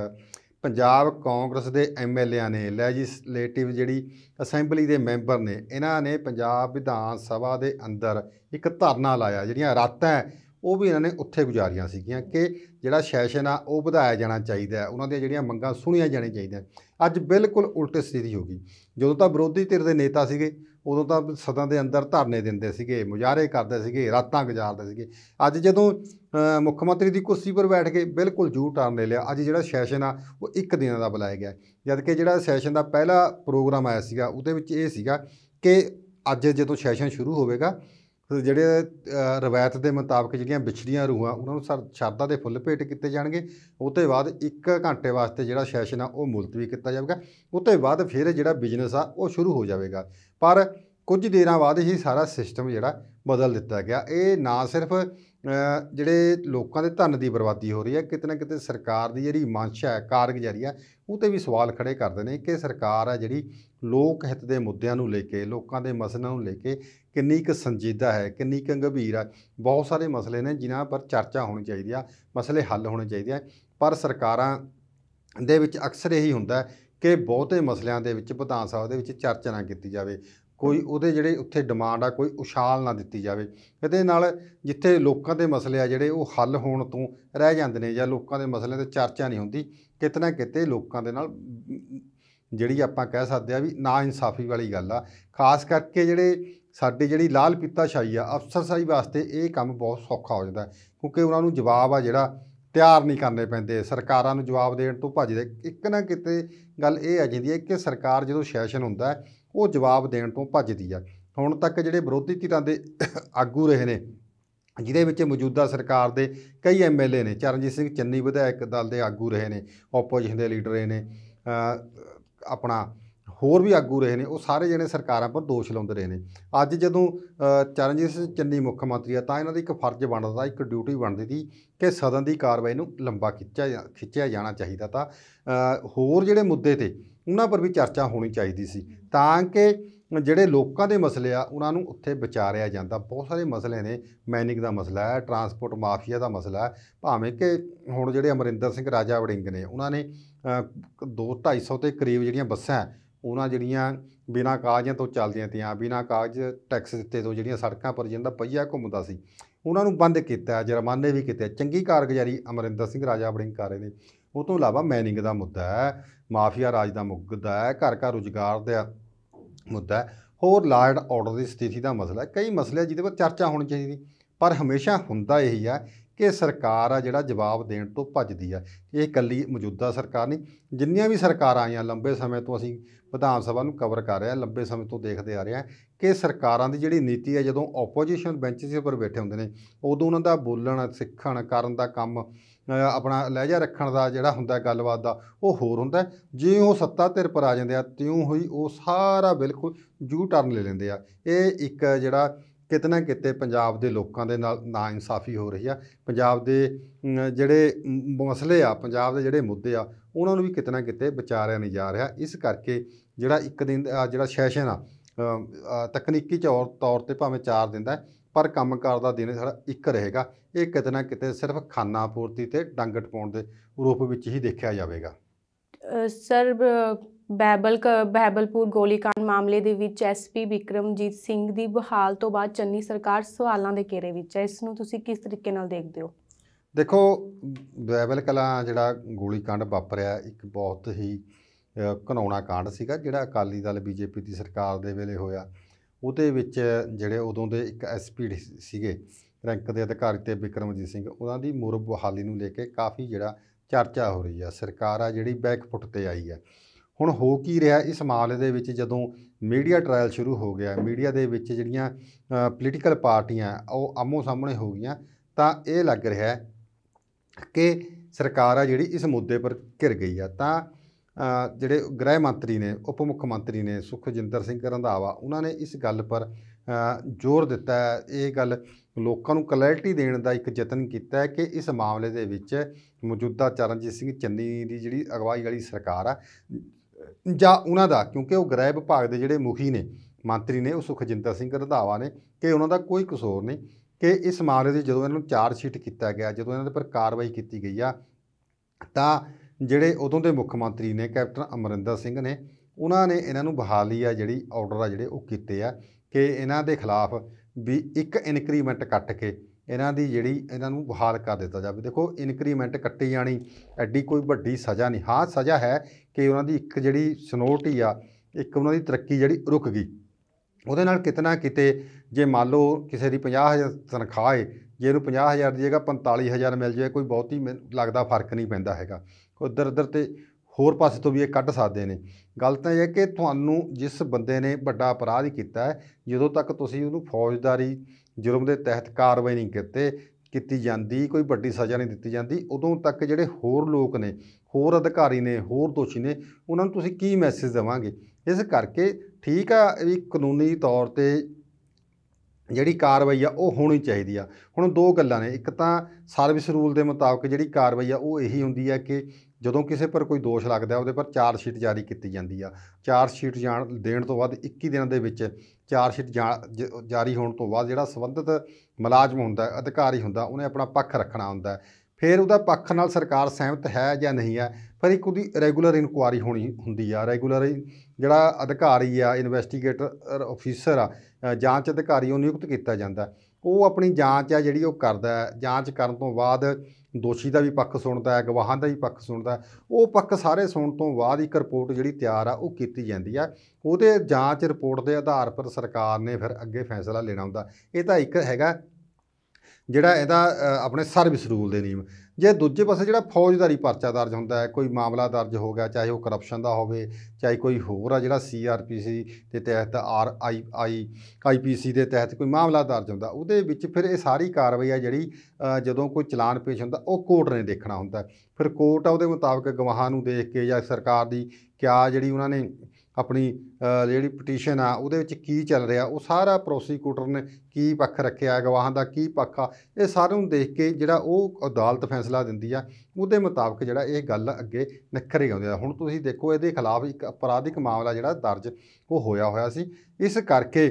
ਪੰਜਾਬ ਕਾਂਗਰਸ ਦੇ ਐਮਐਲਏਆਂ ਨੇ ਲੈਜਿਸਲੇਟਿਵ ਜਿਹੜੀ ਅਸੈਂਬਲੀ ਦੇ ਮੈਂਬਰ ਨੇ ਇਹਨਾਂ ਨੇ ਪੰਜਾਬ ਵਿਧਾਨ ਸਭਾ ਦੇ ਅੰਦਰ ਇੱਕ ਧਰਨਾ ਲਾਇਆ ਜਿਹੜੀਆਂ ਰਾਤਾਂ ਉਹ ਵੀ ਇਹਨਾਂ ਨੇ ਉੱਥੇ ਗੁਜ਼ਾਰੀਆਂ ਸੀਗੀਆਂ ਕਿ ਜਿਹੜਾ ਸੈਸ਼ਨ ਆ ਉਹ ਵਧਾਇਆ ਜਾਣਾ ਚਾਹੀਦਾ ਹੈ ਉਹਨਾਂ ਦੀਆਂ ਜਿਹੜੀਆਂ ਮੰਗਾਂ ਸੁਣੀਆਂ ਜਾਣੀਆਂ ਚਾਹੀਦੀਆਂ ਅੱਜ ਬਿਲਕੁਲ ਉਲਟ ਸਥਿਤੀ ਹੋ ਗਈ ਜਦੋਂ ਤਾਂ ਵਿਰੋਧੀ ਧਿਰ ਦੇ ਨੇਤਾ ਸੀਗੇ ਉਦੋਂ ਤਾਂ ਸਦਾ ਦੇ ਅੰਦਰ ਧਰਨੇ ਦਿੰਦੇ ਸੀਗੇ ਮੁਜ਼ਾਹਰੇ ਕਰਦੇ ਸੀਗੇ ਰਾਤਾਂ ਗੁਜ਼ਾਰਦੇ ਸੀਗੇ ਅੱਜ ਜਦੋਂ ਮੁੱਖ ਮੰਤਰੀ ਦੀ ਕੁਰਸੀ 'ਤੇ ਬੈਠ ਕੇ ਬਿਲਕੁਲ ਜੂ ਟਰਨ ਲਿਆ ਅੱਜ ਜਿਹੜਾ ਸੈਸ਼ਨ ਆ ਉਹ ਇੱਕ ਦਿਨ ਦਾ ਬੁਲਾਇਆ ਗਿਆ ਜਦ ਕਿ ਜਿਹੜਾ ਸੈਸ਼ਨ ਦਾ ਪਹਿਲਾ ਪ੍ਰੋਗਰਾਮ ਆਇਆ ਸੀਗਾ ਉਹਦੇ ਵਿੱਚ ਇਹ ਸੀਗਾ ਕਿ ਅੱਜ ਜਦੋਂ ਸੈਸ਼ਨ ਸ਼ੁਰੂ ਹੋਵੇਗਾ ਜਿਹੜੇ ਰਵਾਇਤ ਦੇ ਮੁਤਾਬਕ ਜਿਹੜੀਆਂ ਵਿਛੜੀਆਂ ਰੂਹਾਂ ਉਹਨਾਂ ਨੂੰ ਸਰ ਦੇ ਫੁੱਲ ਭੇਟ ਕੀਤੇ ਜਾਣਗੇ ਉਹ ਤੋਂ ਬਾਅਦ 1 ਘੰਟੇ ਵਾਸਤੇ ਜਿਹੜਾ ਸੈਸ਼ਨ ਆ ਉਹ ਮੁਲਤਵੀ ਕੀਤਾ ਜਾਵੇਗਾ ਉਹ ਤੋਂ ਬਾਅਦ ਫਿਰ ਜਿਹੜਾ ਬਿਜ਼ਨਸ ਆ ਉਹ ਸ਼ੁਰੂ ਹੋ ਜਾਵੇਗਾ ਪਰ ਕੁਝ ਦੇਰਾਂ ਬਾਅਦ ਹੀ ਸਾਰਾ ਸਿਸਟਮ ਜਿਹੜਾ ਬਦਲ ਦਿੱਤਾ ਗਿਆ ਇਹ ਨਾ ਸਿਰਫ ਜਿਹੜੇ ਲੋਕਾਂ ਦੇ ਧਨ ਦੀ ਬਰਬਾਦੀ ਹੋ ਰਹੀ ਹੈ ਕਿਤੇ ਨਾ ਕਿਤੇ ਸਰਕਾਰ ਦੀ ਜਿਹੜੀ ਮਾਨਸ਼ਾ ਹੈ ਕਾਰਗੁਜ਼ਾਰੀ ਹੈ ਉਹ ਤੇ ਵੀ ਸਵਾਲ ਖੜੇ ਕਰਦੇ ਨੇ ਕਿ ਸਰਕਾਰ ਆ ਜਿਹੜੀ ਲੋਕ ਹਿੱਤ ਦੇ ਮੁੱਦਿਆਂ ਨੂੰ ਲੈ ਕੇ ਲੋਕਾਂ ਦੇ ਮਸਲਿਆਂ ਨੂੰ ਲੈ ਕੇ ਕਿੰਨੀ ਕੁ ਸੰਜੀਦਾ ਹੈ ਕਿੰਨੀ ਕੁ ਗੰਭੀਰ ਹੈ ਬਹੁਤ ਸਾਰੇ ਮਸਲੇ ਨੇ ਜਿਨ੍ਹਾਂ ਪਰ ਚਰਚਾ ਹੋਣੀ ਚਾਹੀਦੀ ਆ ਮਸਲੇ ਹੱਲ ਹੋਣੇ ਚਾਹੀਦੇ ਆ ਪਰ ਸਰਕਾਰਾਂ ਦੇ ਵਿੱਚ ਅਕਸਰ ਇਹੀ ਹੁੰਦਾ ਕਿ ਬਹੁਤੇ ਮਸਲਿਆਂ ਦੇ ਵਿੱਚ ਵਿਧਾਨ ਸਭਾ ਦੇ ਵਿੱਚ ਚਰਚਾ ਨਾ ਕੀਤੀ ਜਾਵੇ ਕੋਈ ਉਹਦੇ ਜਿਹੜੇ ਉੱਥੇ ਡਿਮਾਂਡ ਆ ਕੋਈ ਉਛਾਲ ਨਾ ਦਿੱਤੀ ਜਾਵੇ ਇਹਦੇ ਨਾਲ ਜਿੱਥੇ ਲੋਕਾਂ ਦੇ ਮਸਲੇ ਆ ਜਿਹੜੇ ਉਹ ਹੱਲ ਹੋਣ ਤੋਂ ਰਹਿ ਜਾਂਦੇ ਨੇ ਜਾਂ ਲੋਕਾਂ ਦੇ ਮਸਲਿਆਂ ਤੇ ਚਰਚਾ ਨਹੀਂ ਹੁੰਦੀ ਕਿਤਨਾ ਕਿਤੇ ਲੋਕਾਂ ਦੇ ਨਾਲ ਜਿਹੜੀ ਆਪਾਂ ਕਹਿ ਸਕਦੇ ਆ ਵੀ ਨਾ ਇਨਸਾਫੀ ਵਾਲੀ ਗੱਲ ਆ ਖਾਸ ਕਰਕੇ ਜਿਹੜੇ ਸਾਡੀ ਜਿਹੜੀ ਲਾਲ ਪੀਤਾ ਸ਼ਾਈ ਆ ਅਫਸਰਸ਼ਾਹੀ ਵਾਸਤੇ ਇਹ ਕੰਮ ਬਹੁਤ ਸੌਖਾ ਹੋ ਜਾਂਦਾ ਕਿਉਂਕਿ ਉਹਨਾਂ ਨੂੰ ਜਵਾਬ ਆ ਜਿਹੜਾ ਤਿਆਰ ਨਹੀਂ ਕਰਨੇ ਪੈਂਦੇ ਸਰਕਾਰਾਂ ਨੂੰ ਜਵਾਬ ਦੇਣ ਤੋਂ ਭੱਜਦੇ ਇੱਕ ਨਾ ਕਿਤੇ ਗੱਲ ਇਹ ਆ ਜਾਂਦੀ ਹੈ ਕਿ ਸਰਕਾਰ ਜਦੋਂ ਸੈਸ਼ਨ ਹੁੰਦਾ ਉਹ ਜਵਾਬ ਦੇਣ ਤੋਂ ਭੱਜਦੀ ਆ ਹੁਣ ਤੱਕ ਜਿਹੜੇ ਵਿਰੋਧੀ ਧਿਰਾਂ ਦੇ ਆਗੂ ਰਹੇ ਨੇ ਜਿਹਦੇ ਵਿੱਚ ਮੌਜੂਦਾ ਸਰਕਾਰ ਦੇ ਕਈ ਐਮਐਲਏ ਨੇ ਚਰਨਜੀਤ ਸਿੰਘ ਚੰਨੀ ਵਿਧਾਇਕ ਦਲ ਦੇ ਆਗੂ ਰਹੇ ਨੇ ਆਪੋਜੀਸ਼ਨ ਦੇ ਲੀਡਰ ਰਹੇ ਨੇ ਆਪਣਾ ਹੋਰ ਵੀ ਆਗੂ ਰਹੇ ਨੇ ਉਹ ਸਾਰੇ ਜਣੇ ਸਰਕਾਰਾਂ ਪਰ ਦੋਸ਼ ਲਾਉਂਦੇ ਰਹੇ ਨੇ ਅੱਜ ਜਦੋਂ ਚਰਨਜੀਤ ਸਿੰਘ ਚੰਨੀ ਮੁੱਖ ਮੰਤਰੀ ਆ ਤਾਂ ਇਹਨਾਂ ਦਾ ਇੱਕ ਫਰਜ਼ ਬਣਦਾ ਇੱਕ ਡਿਊਟੀ ਬਣਦੀ ਸੀ ਕਿ ਸਦਨ ਦੀ ਕਾਰਵਾਈ ਨੂੰ ਲੰਬਾ ਖਿੱਚਿਆ ਖਿੱਚਿਆ ਜਾਣਾ ਚਾਹੀਦਾ ਤਾਂ ਹੋਰ ਜਿਹੜੇ ਮੁੱਦੇ ਤੇ ਉਹਨਾਂ ਪਰ ਵੀ ਚਰਚਾ ਹੋਣੀ ਚਾਹੀਦੀ ਸੀ ਤਾਂ ਕਿ ਜਿਹੜੇ ਲੋਕਾਂ ਦੇ ਮਸਲੇ ਆ ਉਹਨਾਂ ਨੂੰ ਉੱਥੇ ਵਿਚਾਰਿਆ ਜਾਂਦਾ ਬਹੁਤ ਸਾਰੇ ਮਸਲੇ ਨੇ ਮੈਨਿਕ ਦਾ ਮਸਲਾ ਹੈ ਟਰਾਂਸਪੋਰਟ ਮਾਫੀਆ ਦਾ ਮਸਲਾ ਹੈ ਭਾਵੇਂ ਕਿ ਹੁਣ ਜਿਹੜੇ ਅਮਰਿੰਦਰ ਸਿੰਘ ਰਾਜਾ ਵੜਿੰਗ ਨੇ ਉਹਨਾਂ ਨੇ 2 250 ਤੇ ਕਰੀਬ ਜਿਹੜੀਆਂ ਬੱਸਾਂ ਉਹਨਾਂ ਜਿਹੜੀਆਂ ਬਿਨਾ ਕਾਗਜ਼ਾਂ ਤੋਂ ਚੱਲਦੀਆਂ ਤੀਆਂ ਬਿਨਾ ਕਾਗਜ਼ ਟੈਕਸ ਦਿੱਤੇ ਤੋਂ ਜਿਹੜੀਆਂ ਸੜਕਾਂ ਪਰ ਜਿੰਦਾ ਪਈਆ ਘੁੰਮਦਾ ਸੀ ਉਹਨਾਂ ਨੂੰ ਬੰਦ ਕੀਤਾ ਜੁਰਮਾਨੇ ਵੀ ਕੀਤੇ ਚੰਗੀ ਕਾਰਗੁਜ਼ਾਰੀ ਅਮਰਿੰਦਰ ਸਿੰਘ ਰਾਜਾ ਬੜਿੰਗ ਕਰ ਰਹੇ ਨੇ ਉਹ ਤੋਂ ਇਲਾਵਾ ਮੈਨਿੰਗ ਦਾ ਮੁੱਦਾ ਹੈ ਮਾਫੀਆ ਰਾਜ ਦਾ ਮੁੱਦਾ ਹੈ ਘਰ ਘਰ ਰੁਜ਼ਗਾਰ ਦਾ ਮੁੱਦਾ ਹੈ ਹੋਰ ਲਾਰਡ ਆਰਡਰ ਦੀ ਸਥਿਤੀ ਦਾ ਮਸਲਾ ਹੈ ਕਈ ਮਸਲੇ ਜਿਹਦੇ ਪਰ ਚਰਚਾ ਹੋਣੀ ਚਾਹੀਦੀ ਪਰ ਹਮੇਸ਼ਾ ਹੁੰਦਾ ਇਹੀ ਹੈ ਕਿ ਸਰਕਾਰ ਆ ਜਿਹੜਾ ਜਵਾਬ ਦੇਣ ਤੋਂ ਭੱਜਦੀ ਆ ਇਹ ਇਕੱਲੀ ਮੌਜੂਦਾ ਸਰਕਾਰ ਨਹੀਂ ਜਿੰਨੀਆਂ ਵੀ ਸਰਕਾਰਾਂ ਆਈਆਂ ਲੰਬੇ ਸਮੇਂ ਤੋਂ ਅਸੀਂ ਵਿਧਾਨ ਸਭਾ ਨੂੰ ਕਵਰ ਕਰ ਰਿਹਾ ਲੰਬੇ ਸਮੇਂ ਤੋਂ ਦੇਖਦੇ ਆ ਰਿਹਾ ਕਿ ਸਰਕਾਰਾਂ ਦੀ ਜਿਹੜੀ ਨੀਤੀ ਹੈ ਜਦੋਂ ਆਪੋਜੀਸ਼ਨ ਬੈਂਚਸ ਉੱਪਰ ਬੈਠੇ ਹੁੰਦੇ ਨੇ ਉਦੋਂ ਉਹਨਾਂ ਦਾ ਬੋਲਣ ਸਿੱਖਣ ਕਰਨ ਦਾ ਕੰਮ ਆਪਣਾ ਲਹਿਜਾ ਰੱਖਣ ਦਾ ਜਿਹੜਾ ਹੁੰਦਾ ਗੱਲਬਾਤ ਦਾ ਉਹ ਹੋਰ ਹੁੰਦਾ ਜੇ ਉਹ ਸੱਤਾ ਧਿਰ ਪਰ ਆ ਜਾਂਦੇ ਆ ਤਿਉਂ ਹੋਈ ਉਹ ਸਾਰਾ ਬਿਲਕੁਲ ਜੂ ਟਰਨ ਲੈ ਲੈਂਦੇ ਆ ਇਹ ਇੱਕ ਜਿਹੜਾ ਕਿਤੇ ਨਾ ਕਿਤੇ ਪੰਜਾਬ ਦੇ ਲੋਕਾਂ ਦੇ ਨਾਲ ਨਾ ਇਨਸਾਫੀ ਹੋ ਰਹੀ ਆ ਪੰਜਾਬ ਦੇ ਜਿਹੜੇ ਮਸਲੇ ਆ ਪੰਜਾਬ ਦੇ ਜਿਹੜੇ ਮੁੱਦੇ ਆ ਉਹਨਾਂ ਨੂੰ ਵੀ ਕਿਤੇ ਨਾ ਕਿਤੇ ਵਿਚਾਰਿਆ ਨਹੀਂ ਜਾ ਰਿਹਾ ਇਸ ਕਰਕੇ ਜਿਹੜਾ ਇੱਕ ਦਿਨ ਜਿਹੜਾ ਸੈਸ਼ਨ ਆ ਤਕਨੀਕੀ ਤੌਰ ਤੇ ਭਾਵੇਂ 4 ਦਿਨ ਦਾ ਪਰ ਕੰਮ ਕਰਦਾ ਦਿਨ ਸਾਡਾ ਇੱਕ ਰਹੇਗਾ ਇਹ ਕਿਤੇ ਨਾ ਕਿਤੇ ਸਿਰਫ ਖਾਨਾ ਪੂਰਤੀ ਤੇ ਡੰਗਟ ਪਾਉਣ ਦੇ ਰੂਪ ਵਿੱਚ ਹੀ ਦੇਖਿਆ ਜਾਵੇਗਾ ਸਰ ਬੈਬਲ ਬੈਬਲਪੁਰ ਗੋਲੀकांड ਮਾਮਲੇ ਦੇ ਵਿੱਚ ਐਸਪੀ ਵਿਕਰਮਜੀਤ ਸਿੰਘ ਦੀ ਬਹਾਲ ਤੋਂ ਬਾਅਦ ਚੰਨੀ ਸਰਕਾਰ ਸਵਾਲਾਂ ਦੇ ਘੇਰੇ ਵਿੱਚ ਹੈ ਇਸ ਨੂੰ ਤੁਸੀਂ ਕਿਸ ਤਰੀਕੇ ਨਾਲ ਦੇਖਦੇ ਹੋ ਦੇਖੋ ਬੈਬਲ ਕਲਾ ਜਿਹੜਾ ਗੋਲੀकांड ਵਾਪਰਿਆ ਇੱਕ ਬਹੁਤ ਹੀ ਘਨਾਉਣਾ ਕਾਂਡ ਸੀਗਾ ਜਿਹੜਾ ਅਕਾਲੀ ਦਲ ਬੀਜੇਪੀ ਦੀ ਸਰਕਾਰ ਦੇ ਵੇਲੇ ਹੋਇਆ ਉਹਦੇ ਵਿੱਚ ਜਿਹੜੇ ਉਦੋਂ ਦੇ ਇੱਕ ਐਸਪੀ ਸੀਗੇ ਰੈਂਕ ਦੇ ਅਧਿਕਾਰੀ ਤੇ ਵਿਕਰਮਜੀਤ ਸਿੰਘ ਉਹਨਾਂ ਦੀ ਮੁਰਬ ਬਹਾਲੀ ਨੂੰ ਲੈ ਕੇ ਕਾਫੀ ਜਿਹੜਾ ਚਰਚਾ ਹੋ ਰਹੀ ਆ ਸਰਕਾਰ ਆ ਜਿਹੜੀ ਬੈਕਫੁੱਟ ਤੇ ਆਈ ਆ ਹੁਣ ਹੋ ਕੀ ਰਿਹਾ ਇਸ ਮਾਮਲੇ ਦੇ ਵਿੱਚ ਜਦੋਂ ਮੀਡੀਆ ਟ੍ਰਾਇਲ ਸ਼ੁਰੂ ਹੋ ਗਿਆ ਮੀਡੀਆ ਦੇ ਵਿੱਚ ਜਿਹੜੀਆਂ ਪੋਲੀਟੀਕਲ ਪਾਰਟੀਆਂ ਉਹ ਆਮੋ ਸਾਹਮਣੇ ਹੋ ਗਈਆਂ ਤਾਂ ਇਹ ਲੱਗ ਰਿਹਾ ਕਿ ਸਰਕਾਰ ਆ ਜਿਹੜੀ ਇਸ ਮੁੱਦੇ ਪਰ ਘਿਰ ਗਈ ਆ ਤਾਂ ਜਿਹੜੇ ਗ੍ਰਹਿ ਮੰਤਰੀ ਨੇ ਉਪ ਮੁੱਖ ਮੰਤਰੀ ਨੇ ਸੁਖਜਿੰਦਰ ਸਿੰਘ ਰੰਧਾਵਾ ਉਹਨਾਂ ਨੇ ਇਸ ਗੱਲ ਪਰ ਜ਼ੋਰ ਦਿੱਤਾ ਹੈ ਇਹ ਗੱਲ ਲੋਕਾਂ ਨੂੰ ਕਲੈਰਿਟੀ ਦੇਣ ਦਾ ਇੱਕ ਯਤਨ ਕੀਤਾ ਹੈ ਕਿ ਇਸ ਮਾਮਲੇ ਦੇ ਵਿੱਚ ਮੌਜੂਦਾ ਚਰਨਜੀਤ ਸਿੰਘ ਚੰਨੀ ਦੀ ਜਿਹੜੀ ਅਗਵਾਈ ਵਾਲੀ ਸਰਕਾਰ ਆ ਜਾਂ ਉਹਨਾਂ ਦਾ ਕਿਉਂਕਿ ਉਹ ਗ੍ਰਹਿ ਵਿਭਾਗ ਦੇ ਜਿਹੜੇ ਮੁਖੀ ਨੇ ਮੰਤਰੀ ਨੇ ਉਹ ਸੁਖਜਿੰਦਰ ਸਿੰਘ ਰਧਾਵਾ ਨੇ ਕਿ ਉਹਨਾਂ ਦਾ ਕੋਈ ਕਸੂਰ ਨਹੀਂ ਕਿ ਇਸ ਮਾਮਲੇ ਦੇ ਜਦੋਂ ਇਹਨਾਂ ਨੂੰ ਚਾਰ ਸ਼ੀਟ ਕੀਤਾ ਗਿਆ ਜਦੋਂ ਇਹਨਾਂ ਦੇ ਪਰ ਕਾਰਵਾਈ ਕੀਤੀ ਗਈ ਆ ਤਾਂ ਜਿਹੜੇ ਉਦੋਂ ਦੇ ਮੁੱਖ ਮੰਤਰੀ ਨੇ ਕੈਪਟਨ ਅਮਰਿੰਦਰ ਸਿੰਘ ਨੇ ਉਹਨਾਂ ਨੇ ਇਹਨਾਂ ਨੂੰ ਬਹਾਲੀ ਆ ਜਿਹੜੀ ਆਰਡਰ ਆ ਜਿਹੜੇ ਉਹ ਕੀਤੇ ਆ ਕਿ ਇਹਨਾਂ ਦੇ ਖਿਲਾਫ ਵੀ ਇੱਕ ਇਨਕਰੀਮੈਂਟ ਕੱਟ ਕੇ ਇਹਨਾਂ ਦੀ ਜਿਹੜੀ ਇਹਨਾਂ ਨੂੰ ਬਹਾਲ ਕਰ ਦਿੱਤਾ ਜਾਵੇ ਦੇਖੋ ਇਨਕਰੀਮੈਂਟ ਕੱਟੀ ਜਾਣੀ ਐਡੀ ਕੋਈ ਵੱਡੀ ਸਜ਼ਾ ਨਹੀਂ ਹਾਂ ਸਜ਼ਾ ਹੈ ਕਿ ਉਹਨਾਂ ਦੀ ਇੱਕ ਜਿਹੜੀ ਸਨੋਟੀ ਆ ਇੱਕ ਉਹਨਾਂ ਦੀ ਤਰੱਕੀ ਜਿਹੜੀ ਰੁਕ ਗਈ ਉਹਦੇ ਨਾਲ ਕਿਤਨਾ ਕਿਤੇ ਜੇ ਮੰਨ ਲਓ ਕਿਸੇ ਦੀ 50000 ਤਨਖਾਹ ਹੈ ਜੇ ਇਹਨੂੰ 50000 ਦੀ ਜਗ੍ਹਾ 45000 ਮਿਲ ਜਾਵੇ ਕੋਈ ਬਹੁਤੀ ਲੱਗਦਾ ਫਰਕ ਨਹੀਂ ਪੈਂਦਾ ਹੈਗਾ ਉਧਰ ਉਧਰ ਤੇ ਹੋਰ ਪਾਸੇ ਤੋਂ ਵੀ ਇਹ ਕੱਢ ਸਕਦੇ ਨੇ ਗੱਲ ਤਾਂ ਇਹ ਹੈ ਕਿ ਤੁਹਾਨੂੰ ਜਿਸ ਬੰਦੇ ਨੇ ਵੱਡਾ ਅਪਰਾਧ ਕੀਤਾ ਹੈ ਜਦੋਂ ਤੱਕ ਤੁਸੀਂ ਉਹਨੂੰ ਫੌਜਦਾਰੀ ਜੁਰਮ ਦੇ ਤਹਿਤ ਕਾਰਵਾਈ ਨਹੀਂ ਕੀਤੇ ਕੀਤੀ ਜਾਂਦੀ ਕੋਈ ਵੱਡੀ ਸਜ਼ਾ ਨਹੀਂ ਦਿੱਤੀ ਜਾਂਦੀ ਉਦੋਂ ਤੱਕ ਜਿਹੜੇ ਹੋਰ ਲੋਕ ਨੇ ਹੋਰ ਅਧਿਕਾਰੀ ਨੇ ਹੋਰ ਦੋਸ਼ੀ ਨੇ ਉਹਨਾਂ ਨੂੰ ਤੁਸੀਂ ਕੀ ਮੈਸੇਜ ਦੇਵਾਂਗੇ ਇਸ ਕਰਕੇ ਠੀਕ ਆ ਵੀ ਕਾਨੂੰਨੀ ਤੌਰ ਤੇ ਜਿਹੜੀ ਕਾਰਵਾਈ ਆ ਉਹ ਹੋਣੀ ਚਾਹੀਦੀ ਆ ਹੁਣ ਦੋ ਗੱਲਾਂ ਨੇ ਇੱਕ ਤਾਂ ਸਰਵਿਸ ਰੂਲ ਦੇ ਮੁਤਾਬਕ ਜਿਹੜੀ ਕਾਰਵਾਈ ਆ ਉਹ ਇਹੀ ਹੁੰਦੀ ਆ ਕਿ ਜਦੋਂ ਕਿਸੇ ਪਰ ਕੋਈ ਦੋਸ਼ ਲੱਗਦਾ ਉਹਦੇ ਪਰ ਚਾਰਜ ਸ਼ੀਟ ਜਾਰੀ ਕੀਤੀ ਜਾਂਦੀ ਆ ਚਾਰਜ ਸ਼ੀਟ ਜਾਣ ਦੇਣ ਤੋਂ ਬਾਅਦ 21 ਦਿਨਾਂ ਦੇ ਵਿੱਚ ਚਾਰਜ ਸ਼ੀਟ ਜਾਰੀ ਹੋਣ ਤੋਂ ਬਾਅਦ ਜਿਹੜਾ ਸੰਬੰਧਿਤ ਮੁਲਾਜ਼ਮ ਹੁੰਦਾ ਅਧਿਕਾਰੀ ਹੁੰਦਾ ਉਹਨੇ ਆਪਣਾ ਪੱਖ ਰੱਖਣਾ ਹੁੰਦਾ ਫਿਰ ਉਹਦਾ ਪੱਖ ਨਾਲ ਸਰਕਾਰ ਸਹਿਮਤ ਹੈ ਜਾਂ ਨਹੀਂ ਹੈ ਫਿਰ ਇੱਕ ਉਹਦੀ ਰੈਗੂਲਰ ਇਨਕੁਆਰੀ ਹੋਣੀ ਹੁੰਦੀ ਆ ਰੈਗੂਲਰ ਜਿਹੜਾ ਅਧਿਕਾਰੀ ਆ ਇਨਵੈਸਟੀਗੇਟਰ ਅਫੀਸਰ ਆ ਜਾਂਚ ਅਧਿਕਾਰੀ ਉਹ ਨਿਯੁਕਤ ਕੀਤਾ ਜਾਂਦਾ ਉਹ ਆਪਣੀ ਜਾਂਚ ਆ ਜਿਹੜੀ ਉਹ ਕਰਦਾ ਜਾਂਚ ਕਰਨ ਤੋਂ ਬਾਅਦ ਦੋਸ਼ੀ ਦਾ ਵੀ ਪੱਖ ਸੁਣਦਾ ਹੈ ਗਵਾਹਾਂ ਦਾ ਵੀ ਪੱਖ ਸੁਣਦਾ ਉਹ ਪੱਖ ਸਾਰੇ ਸੁਣਨ ਤੋਂ ਬਾਅਦ ਇੱਕ ਰਿਪੋਰਟ ਜਿਹੜੀ ਤਿਆਰ ਆ ਉਹ ਕੀਤੀ ਜਾਂਦੀ ਆ ਉਹਦੇ ਜਾਂਚ ਰਿਪੋਰਟ ਦੇ ਆਧਾਰ ਪਰ ਸਰਕਾਰ ਨੇ ਫਿਰ ਅੱਗੇ ਫੈਸਲਾ ਲੈਣਾ ਹੁੰਦਾ ਇਹ ਤਾਂ ਇੱਕ ਹੈਗਾ ਜਿਹੜਾ ਇਹਦਾ ਆਪਣੇ ਸਰਵਿਸ ਰੂਲ ਦੇ ਨਿਯਮ ਜੇ ਦੂਜੇ ਪਾਸੇ ਜਿਹੜਾ ਫੌਜਦਾਰੀ ਪਰਚਾ ਦਰਜ ਹੁੰਦਾ ਹੈ ਕੋਈ ਮਾਮਲਾ ਦਰਜ ਹੋ ਗਿਆ ਚਾਹੇ ਉਹ ਕਰਪਸ਼ਨ ਦਾ ਹੋਵੇ ਚਾਹੇ ਕੋਈ ਹੋਰ ਆ ਜਿਹੜਾ ਸੀਆਰਪੀਸੀ ਦੇ ਤਹਿਤ ਆਰ ਆਈ ਆਈ ਆਈਪੀਸੀ ਦੇ ਤਹਿਤ ਕੋਈ ਮਾਮਲਾ ਦਰਜ ਹੁੰਦਾ ਉਹਦੇ ਵਿੱਚ ਫਿਰ ਇਹ ਸਾਰੀ ਕਾਰਵਾਈ ਆ ਜਿਹੜੀ ਜਦੋਂ ਕੋਈ ਚਲਾਨ ਪੇਸ਼ ਹੁੰਦਾ ਉਹ ਕੋਰਟ ਨੇ ਦੇਖਣਾ ਹੁੰਦਾ ਫਿਰ ਕੋਰਟ ਆ ਉਹਦੇ ਮੁਤਾਬਕ ਗਵਾਹਾਂ ਨੂੰ ਦੇਖ ਕੇ ਜਾਂ ਸਰਕਾਰ ਦੀ ਕਿਆ ਜਿਹੜੀ ਉਹਨਾਂ ਨੇ ਆਪਣੀ ਜਿਹੜੀ ਪਟੀਸ਼ਨ ਆ ਉਹਦੇ ਵਿੱਚ ਕੀ ਚੱਲ ਰਿਹਾ ਉਹ ਸਾਰਾ ਪ੍ਰੋਸੀਕਿਊਟਰ ਨੇ ਕੀ ਪੱਖ ਰੱਖਿਆ ਗਵਾਹਾਂ ਦਾ ਕੀ ਪੱਖ ਆ ਇਹ ਸਾਰਿਆਂ ਨੂੰ ਦੇਖ ਕੇ ਜਿਹੜਾ ਉਹ ਅਦਾਲਤ ਫੈਸਲਾ ਦਿੰਦੀ ਆ ਉਹਦੇ ਮੁਤਾਬਕ ਜਿਹੜਾ ਇਹ ਗੱਲ ਅੱਗੇ ਹੀ ਆਉਂਦੀ ਆ ਹੁਣ ਤੁਸੀਂ ਦੇਖੋ ਇਹਦੇ ਖਿਲਾਫ ਇੱਕ ਅਪਰਾਧਿਕ ਮਾਮਲਾ ਜਿਹੜਾ ਦਰਜ ਉਹ ਹੋਇਆ ਹੋਇਆ ਸੀ ਇਸ ਕਰਕੇ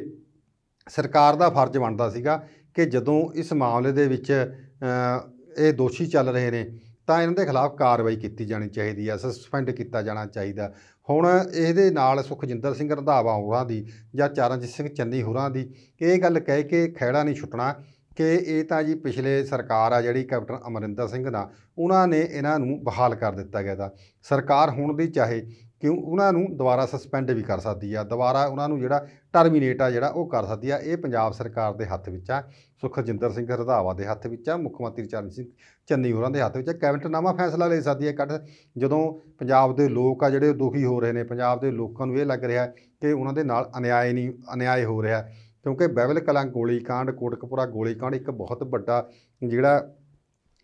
ਸਰਕਾਰ ਦਾ ਫਰਜ਼ ਬਣਦਾ ਸੀਗਾ ਕਿ ਜਦੋਂ ਇਸ ਮਾਮਲੇ ਦੇ ਵਿੱਚ ਇਹ ਦੋਸ਼ੀ ਚੱਲ ਰਹੇ ਨੇ ਤਾਂ ਇਹਨਾਂ ਦੇ ਖਿਲਾਫ ਕਾਰਵਾਈ ਕੀਤੀ ਜਾਣੀ ਚਾਹੀਦੀ ਆ ਸਸਪੈਂਡ ਕੀਤਾ ਜਾਣਾ ਚਾਹੀਦਾ ਹੁਣ ਇਹਦੇ ਨਾਲ ਸੁਖਜਿੰਦਰ ਸਿੰਘ ਰੰਧਾਵਾ ਹੋਰਾਂ ਦੀ ਜਾਂ ਚਰਨਜੀਤ ਸਿੰਘ ਚੰਨੀ ਹੋਰਾਂ ਦੀ ਇਹ ਗੱਲ ਕਹਿ ਕੇ ਖਹਿੜਾ ਨਹੀਂ ਛੁੱਟਣਾ ਕਿ ਇਹ ਤਾਂ ਜੀ ਪਿਛਲੇ ਸਰਕਾਰ ਆ ਜਿਹੜੀ ਕੈਪਟਨ ਅਮਰਿੰਦਰ ਸਿੰਘ ਦਾ ਉਹਨਾਂ ਨੇ ਇਹਨਾਂ ਨੂੰ ਬਹਾਲ ਕਰ ਦਿੱਤਾ ਗਿਆ ਦਾ ਸਰਕਾਰ ਹੁਣ ਦੀ ਚਾਹੇ ਕਿਉਂ ਉਹਨਾਂ ਨੂੰ ਦੁਬਾਰਾ ਸਸਪੈਂਡ ਵੀ ਕਰ ਸਕਦੀ ਆ ਦੁਬਾਰਾ ਉਹਨਾਂ ਨੂੰ ਜਿਹੜਾ ਟਰਮੀਨੇਟ ਆ ਜਿਹੜਾ ਉਹ ਕਰ ਸਕਦੀ ਆ ਇਹ ਪੰਜਾਬ ਸਰਕਾਰ ਦੇ ਹੱਥ ਵਿੱਚ ਆ ਸੁਖਜਿੰਦਰ ਸਿੰਘ ਰਧਾਵਾ ਦੇ ਹੱਥ ਵਿੱਚ ਆ ਮੁੱਖ ਮੰਤਰੀ ਚਰਨ ਸਿੰਘ ਚੰਨੀ ਹੋਰਾਂ ਦੇ ਹੱਥ ਵਿੱਚ ਆ ਕੈਬਨਿਟ ਨਾਮਾ ਫੈਸਲਾ ਲੈ ਸਕਦੀ ਹੈ ਕੱਢ ਜਦੋਂ ਪੰਜਾਬ ਦੇ ਲੋਕ ਆ ਜਿਹੜੇ ਦੁਖੀ ਹੋ ਰਹੇ ਨੇ ਪੰਜਾਬ ਦੇ ਲੋਕਾਂ ਨੂੰ ਇਹ ਲੱਗ ਰਿਹਾ ਕਿ ਉਹਨਾਂ ਦੇ ਨਾਲ ਅਨਿਆਏ ਨਹੀਂ ਅਨਿਆਏ ਹੋ ਰਿਹਾ ਕਿਉਂਕਿ ਬੈਵਲ ਕਲਾਂ ਗੋਲੀ ਕਾਂਡ ਕੋਟਕਪੁਰਾ ਗੋਲੀ ਕਾਂਡ ਇੱਕ ਬਹੁਤ ਵੱਡਾ ਜਿਹੜਾ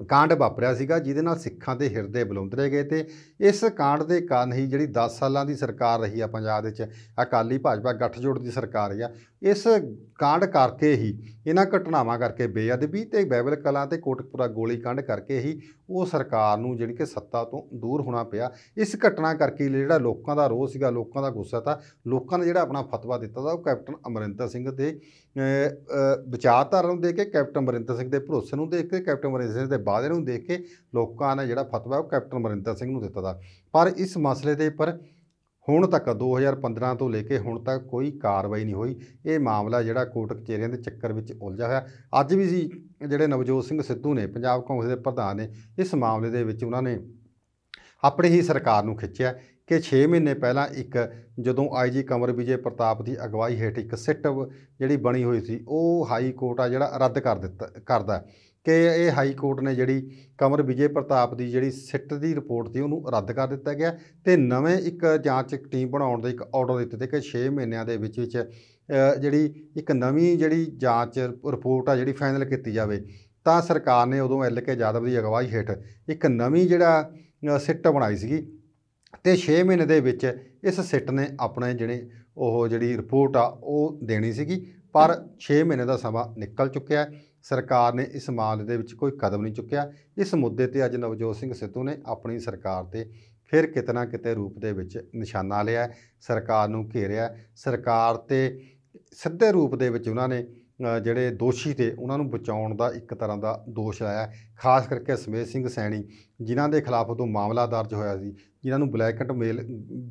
ਕਾਂਡ ਵਾਪਰਿਆ ਸੀਗਾ ਜਿਹਦੇ ਨਾਲ ਸਿੱਖਾਂ ਦੇ ਹਿਰਦੇ ਬਲੁੰਦਰੇ ਗਏ ਤੇ ਇਸ ਕਾਂਡ ਦੇ ਕਾਰਨ ਹੀ ਜਿਹੜੀ 10 ਸਾਲਾਂ ਦੀ ਸਰਕਾਰ ਰਹੀ ਆ ਪੰਜਾਬ ਦੇ ਵਿੱਚ ਅਕਾਲੀ ਭਾਜਪਾ ਗੱਠਜੋੜ ਦੀ ਸਰਕਾਰ ਆ ਇਸ ਕਾਂਡ ਕਰਕੇ ਹੀ ਇਹਨਾਂ ਘਟਨਾਵਾਂ ਕਰਕੇ ਬੇਅਦਬੀ ਤੇ ਬੈਬਲ ਕਲਾਂ ਤੇ ਕੋਟਕਪੁਰਾ ਗੋਲੀ ਕਾਂਡ ਕਰਕੇ ਹੀ ਉਹ ਸਰਕਾਰ ਨੂੰ ਜਿਹੜੀ ਕਿ ਸੱਤਾ ਤੋਂ ਦੂਰ ਹੋਣਾ ਪਿਆ ਇਸ ਘਟਨਾ ਕਰਕੇ ਜਿਹੜਾ ਲੋਕਾਂ ਦਾ ਰੋਸ ਸੀਗਾ ਲੋਕਾਂ ਦਾ ਗੁੱਸਾ ਤਾਂ ਲੋਕਾਂ ਨੇ ਜਿਹੜਾ ਆਪਣਾ ਫਤਵਾ ਦਿੱਤਾ ਤਾਂ ਉਹ ਕੈਪਟਨ ਅਮਰਿੰਦਰ ਸਿੰਘ ਦੇ ਵਿਚਾਰਧਾਰਾ ਨੂੰ ਦੇਖ ਕੇ ਕੈਪਟਨ ਬਰਿੰਦਰ ਸਿੰਘ ਦੇ ਭਰੋਸੇ ਨੂੰ ਦੇਖ ਕੇ ਕੈਪਟਨ ਬਰਿੰਦਰ ਸਿੰਘ ਦੇ ਵਾਅਦੇ ਨੂੰ ਦੇਖ ਕੇ ਲੋਕਾਂ ਨੇ ਜਿਹੜਾ ਫਤਵਾ ਉਹ ਕੈਪਟਨ ਬਰਿੰਦਰ ਸਿੰਘ ਨੂੰ ਦਿੱਤਾ ਦਾ ਪਰ ਇਸ ਮਸਲੇ ਦੇ ਉੱਪਰ ਹੁਣ ਤੱਕ 2015 ਤੋਂ ਲੈ ਕੇ ਹੁਣ ਤੱਕ ਕੋਈ ਕਾਰਵਾਈ ਨਹੀਂ ਹੋਈ ਇਹ ਮਾਮਲਾ ਜਿਹੜਾ ਕੋਰਟ ਕਚੇਰੀਆਂ ਦੇ ਚੱਕਰ ਵਿੱਚ ਉਲਝਿਆ ਹੋਇਆ ਅੱਜ ਵੀ ਸੀ ਜਿਹੜੇ ਨਵਜੋਤ ਸਿੰਘ ਸਿੱਧੂ ਨੇ ਪੰਜਾਬ ਕਾਂਗਰਸ ਦੇ ਪ੍ਰਧਾਨ ਨੇ ਇਸ ਮਾਮਲੇ ਦੇ ਵਿੱਚ ਉਹਨਾਂ ਨੇ ਆਪਣੀ ਹੀ ਸਰਕਾਰ ਨੂੰ ਖਿੱਚਿਆ ਕਿ 6 ਮਹੀਨੇ ਪਹਿਲਾਂ ਇੱਕ ਜਦੋਂ ਆਈਜੀ ਕਮਰ ਵਿਜੇ ਪ੍ਰਤਾਪ ਦੀ ਅਗਵਾਈ ਹੇਠ ਇੱਕ ਸਿੱਟ ਜਿਹੜੀ ਬਣੀ ਹੋਈ ਸੀ ਉਹ ਹਾਈ ਕੋਰਟ ਆ ਜਿਹੜਾ ਰੱਦ ਕਰ ਦਿੱਤਾ ਕਰਦਾ ਕਿ ਇਹ ਹਾਈ ਕੋਰਟ ਨੇ ਜਿਹੜੀ ਕਮਰ ਵਿਜੇ ਪ੍ਰਤਾਪ ਦੀ ਜਿਹੜੀ ਸਿੱਟ ਦੀ ਰਿਪੋਰਟ ਸੀ ਉਹਨੂੰ ਰੱਦ ਕਰ ਦਿੱਤਾ ਗਿਆ ਤੇ ਨਵੇਂ ਇੱਕ ਜਾਂਚ ਟੀਮ ਬਣਾਉਣ ਦਾ ਇੱਕ ਆਰਡਰ ਦਿੱਤੇ ਤੇ ਕਿ 6 ਮਹੀਨਿਆਂ ਦੇ ਵਿੱਚ ਵਿੱਚ ਜਿਹੜੀ ਇੱਕ ਨਵੀਂ ਜਿਹੜੀ ਜਾਂਚ ਰਿਪੋਰਟ ਆ ਜਿਹੜੀ ਫਾਈਨਲ ਕੀਤੀ ਜਾਵੇ ਤਾਂ ਸਰਕਾਰ ਨੇ ਉਦੋਂ ਐਲ ਕੇ ਜਾਦਵ ਦੀ ਅਗਵਾਈ ਹੇਠ ਇੱਕ ਨਵੀਂ ਜਿਹੜਾ ਸਿੱਟ ਬਣਾਈ ਸੀਗੀ ਤੇ 6 ਮਹੀਨੇ ਦੇ ਵਿੱਚ ਇਸ ਸਿੱਟ ਨੇ ਆਪਣੇ ਜਿਹੜੇ ਉਹ ਜਿਹੜੀ ਰਿਪੋਰਟ ਆ ਉਹ ਦੇਣੀ ਸੀਗੀ ਪਰ 6 ਮਹੀਨੇ ਦਾ ਸਮਾਂ ਨਿਕਲ ਚੁੱਕਿਆ ਸਰਕਾਰ ਨੇ ਇਸ ਮਾਮਲੇ ਦੇ ਵਿੱਚ ਕੋਈ ਕਦਮ ਨਹੀਂ ਚੁੱਕਿਆ ਇਸ ਮੁੱਦੇ ਤੇ ਅੱਜ ਨਵਜੋਤ ਸਿੰਘ ਸਿੱਧੂ ਨੇ ਆਪਣੀ ਸਰਕਾਰ ਤੇ ਫਿਰ ਕਿਤਨਾ ਕਿਤੇ ਰੂਪ ਦੇ ਵਿੱਚ ਨਿਸ਼ਾਨਾ ਲਿਆ ਸਰਕਾਰ ਨੂੰ ਘੇਰਿਆ ਸਰਕਾਰ ਤੇ ਸਿੱਧੇ ਰੂਪ ਦੇ ਵਿੱਚ ਉਹਨਾਂ ਨੇ ਜਿਹੜੇ ਦੋਸ਼ੀ ਤੇ ਉਹਨਾਂ ਨੂੰ ਬਚਾਉਣ ਦਾ ਇੱਕ ਤਰ੍ਹਾਂ ਦਾ ਦੋਸ਼ ਲਾਇਆ ਖਾਸ ਕਰਕੇ ਸਮੇਤ ਸਿੰਘ ਸੈਣੀ ਜਿਨ੍ਹਾਂ ਦੇ ਖਿਲਾਫ ਉਹ ਮਾਮਲਾ ਦਰਜ ਹੋਇਆ ਸੀ ਜਿਨ੍ਹਾਂ ਨੂੰ ਬਲੈਕਟ ਮੇਲ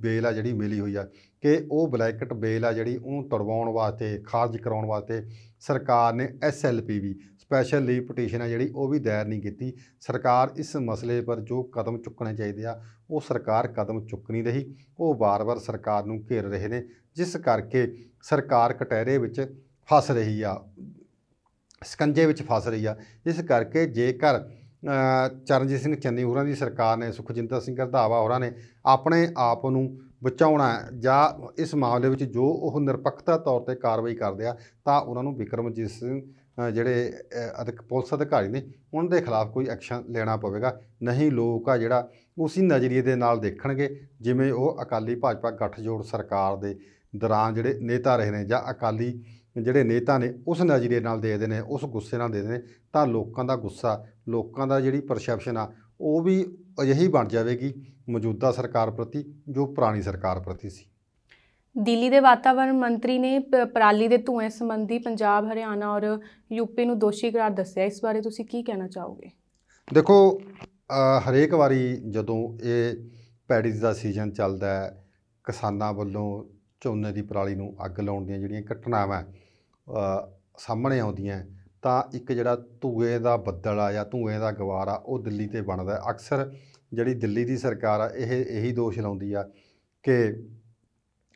ਬੇਲ ਆ ਜਿਹੜੀ ਮਿਲੀ ਹੋਈ ਆ ਕਿ ਉਹ ਬਲੈਕਟ ਬੇਲ ਆ ਜਿਹੜੀ ਉਹਨੂੰ ਤੜਵਾਉਣ ਵਾਸਤੇ ਖਾਰਜ ਕਰਾਉਣ ਵਾਸਤੇ ਸਰਕਾਰ ਨੇ ਐਸਐਲਪੀ ਵੀ ਸਪੈਸ਼ਲ ਲੀਵ ਪਟੀਸ਼ਨ ਆ ਜਿਹੜੀ ਉਹ ਵੀ ਦਾਇਰ ਨਹੀਂ ਕੀਤੀ ਸਰਕਾਰ ਇਸ ਮਸਲੇ ਪਰ ਜੋ ਕਦਮ ਚੁੱਕਣੇ ਚਾਹੀਦੇ ਆ ਉਹ ਸਰਕਾਰ ਕਦਮ ਚੁੱਕ ਨਹੀਂ ਰਹੀ ਉਹ ਵਾਰ-ਵਾਰ ਸਰਕਾਰ ਨੂੰ ਘੇਰ ਰਹੇ ਨੇ ਜਿਸ ਕਰਕੇ ਸਰਕਾਰ ਕਟਹਿਰੇ ਵਿੱਚ ਫਸ ਰਹੀ ਆ ਸਕੰਜੇ ਵਿੱਚ ਫਸ ਰਹੀ ਆ ਇਸ ਕਰਕੇ ਜੇਕਰ ਚਰਨਜੀਤ ਸਿੰਘ ਚੰਨੀ ਹੋਰਾਂ ਦੀ ਸਰਕਾਰ ਨੇ ਸੁਖਜਿੰਦਰ ਸਿੰਘ ਰਧਾਵਾ ਹੋਰਾਂ ਨੇ ਆਪਣੇ ਆਪ ਨੂੰ ਬਚਾਉਣਾ ਜਾਂ ਇਸ ਮਾਮਲੇ ਵਿੱਚ ਜੋ ਉਹ ਨਿਰਪੱਖਤਾ ਤੌਰ ਤੇ ਕਾਰਵਾਈ ਕਰਦੇ ਆ ਤਾਂ ਉਹਨਾਂ ਨੂੰ ਵਿਕਰਮਜੀਤ ਸਿੰਘ ਜਿਹੜੇ ਅਧਿਕ ਪੁਲਿਸ ਅਧਿਕਾਰੀ ਨੇ ਉਹਨਾਂ ਦੇ ਖਿਲਾਫ ਕੋਈ ਐਕਸ਼ਨ ਲੈਣਾ ਪਵੇਗਾ ਨਹੀਂ ਲੋਕ ਆ ਜਿਹੜਾ ਉਸੇ ਨਜ਼ਰੀਏ ਦੇ ਨਾਲ ਦੇਖਣਗੇ ਜਿਵੇਂ ਉਹ ਅਕਾਲੀ ਭਾਜਪਾ ਗੱਠਜੋੜ ਸਰਕਾਰ ਦੇ ਦੌਰਾਨ ਜਿਹੜੇ ਨੇਤਾ ਰਹੇ ਨੇ ਜਾਂ ਅਕਾਲੀ ਜਿਹੜੇ ਨੇਤਾ ਨੇ ਉਸ ਨਜ਼ਰੀਏ ਨਾਲ ਦੇਖਦੇ ਨੇ ਉਸ ਗੁੱਸੇ ਨਾਲ ਦੇਖਦੇ ਨੇ ਤਾਂ ਲੋਕਾਂ ਦਾ ਗੁੱਸਾ ਲੋਕਾਂ ਦਾ ਜਿਹੜੀ ਪਰਸੈਪਸ਼ਨ ਆ ਉਹ ਵੀ ਅਜਿਹੀ ਬਣ ਜਾਵੇਗੀ ਮੌਜੂਦਾ ਸਰਕਾਰ ਪ੍ਰਤੀ ਜੋ ਪੁਰਾਣੀ ਸਰਕਾਰ ਪ੍ਰਤੀ ਸੀ ਦਿੱਲੀ ਦੇ ਵਾਤਾਵਰਣ ਮੰਤਰੀ ਨੇ ਪਰਾਲੀ ਦੇ ਧੂਏ ਸੰਬੰਧੀ ਪੰਜਾਬ ਹਰਿਆਣਾ ਔਰ ਯੂਪੀ ਨੂੰ ਦੋਸ਼ੀ ਕਰਾਰ ਦੱਸਿਆ ਇਸ ਬਾਰੇ ਤੁਸੀਂ ਕੀ ਕਹਿਣਾ ਚਾਹੋਗੇ ਦੇਖੋ ਹਰੇਕ ਵਾਰੀ ਜਦੋਂ ਇਹ ਪੈੜੀ ਦਾ ਸੀਜ਼ਨ ਚੱਲਦਾ ਹੈ ਕਿਸਾਨਾਂ ਵੱਲੋਂ ਝੋਨੇ ਦੀ ਪਰਾਲੀ ਨੂੰ ਅੱਗ ਲਾਉਣ ਦੀਆਂ ਜਿਹੜੀਆਂ ਘਟਨਾਵਾਂ ਸਾਹਮਣੇ ਆਉਂਦੀਆਂ ਤਾਂ ਇੱਕ ਜਿਹੜਾ ਧੂਏ ਦਾ ਬੱਦਲ ਆ ਜਾਂ ਧੂਏ ਦਾ ਗਵਾਰ ਆ ਉਹ ਦਿੱਲੀ ਤੇ ਬਣਦਾ ਅਕਸਰ ਜਿਹੜੀ ਦਿੱਲੀ ਦੀ ਸਰਕਾਰ ਆ ਇਹ ਇਹੀ ਦੋਸ਼ ਲਾਉਂਦੀ ਆ ਕਿ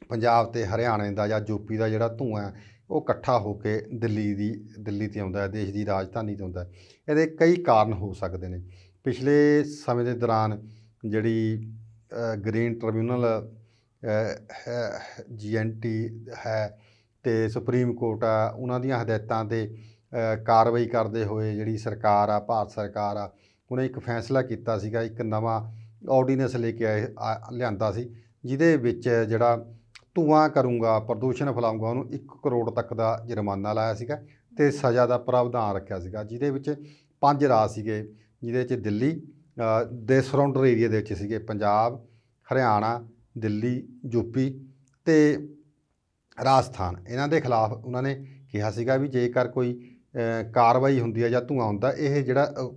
ਪੰਜਾਬ ਤੇ ਹਰਿਆਣੇ ਦਾ ਜਾਂ ਯੂਪੀ ਦਾ ਜਿਹੜਾ ਧੂਆ ਉਹ ਇਕੱਠਾ ਹੋ ਕੇ ਦਿੱਲੀ ਦੀ ਦਿੱਲੀ ਤੇ ਆਉਂਦਾ ਦੇਸ਼ ਦੀ ਰਾਜਧਾਨੀ ਤੇ ਆਉਂਦਾ ਇਹਦੇ ਕਈ ਕਾਰਨ ਹੋ ਸਕਦੇ ਨੇ ਪਿਛਲੇ ਸਮੇਂ ਦੇ ਦੌਰਾਨ ਜਿਹੜੀ ਗ੍ਰੀਨ ਟ੍ਰਿਬਿਊਨਲ ਜੀਐਨਟੀ ਹੈ ਤੇ ਸੁਪਰੀਮ ਕੋਰਟ ਆ ਉਹਨਾਂ ਦੀਆਂ ਹਦਾਇਤਾਂ ਤੇ ਕਾਰਵਾਈ ਕਰਦੇ ਹੋਏ ਜਿਹੜੀ ਸਰਕਾਰ ਆ ਭਾਰਤ ਸਰਕਾਰ ਆ ਉਹਨੇ ਇੱਕ ਫੈਸਲਾ ਕੀਤਾ ਸੀਗਾ ਇੱਕ ਨਵਾਂ ਆਰਡੀਨੈਂਸ ਲੈ ਕੇ ਆਏ ਲਿਆਂਦਾ ਸੀ ਜਿਹਦੇ ਵਿੱਚ ਜਿਹੜਾ ਧੂਆਂ ਕਰੂੰਗਾ ਪ੍ਰਦੂਸ਼ਣ ਫਲਾਉਂਗਾ ਉਹਨੂੰ 1 ਕਰੋੜ ਤੱਕ ਦਾ ਜੁਰਮਾਨਾ ਲਾਇਆ ਸੀਗਾ ਤੇ ਸਜ਼ਾ ਦਾ ਪ੍ਰਾਵਧਾਨ ਰੱਖਿਆ ਸੀਗਾ ਜਿਹਦੇ ਵਿੱਚ ਪੰਜ ਰਾਜ ਸੀਗੇ ਜਿਹਦੇ ਵਿੱਚ ਦਿੱਲੀ ਦੇ ਸਰਾਊਂਡਰ ਏਰੀਆ ਦੇ ਵਿੱਚ ਸੀਗੇ ਪੰਜਾਬ ਹਰਿਆਣਾ ਦਿੱਲੀ ਯੂਪੀ ਤੇ ਰਾਜਸਥਾਨ ਇਹਨਾਂ ਦੇ ਖਿਲਾਫ ਉਹਨਾਂ ਨੇ ਕਿਹਾ ਸੀਗਾ ਵੀ ਜੇਕਰ ਕੋਈ ਕਾਰਵਾਈ ਹੁੰਦੀ ਹੈ ਜਾਂ ਧੂਆਂ ਹੁੰਦਾ ਇਹ ਜਿਹੜਾ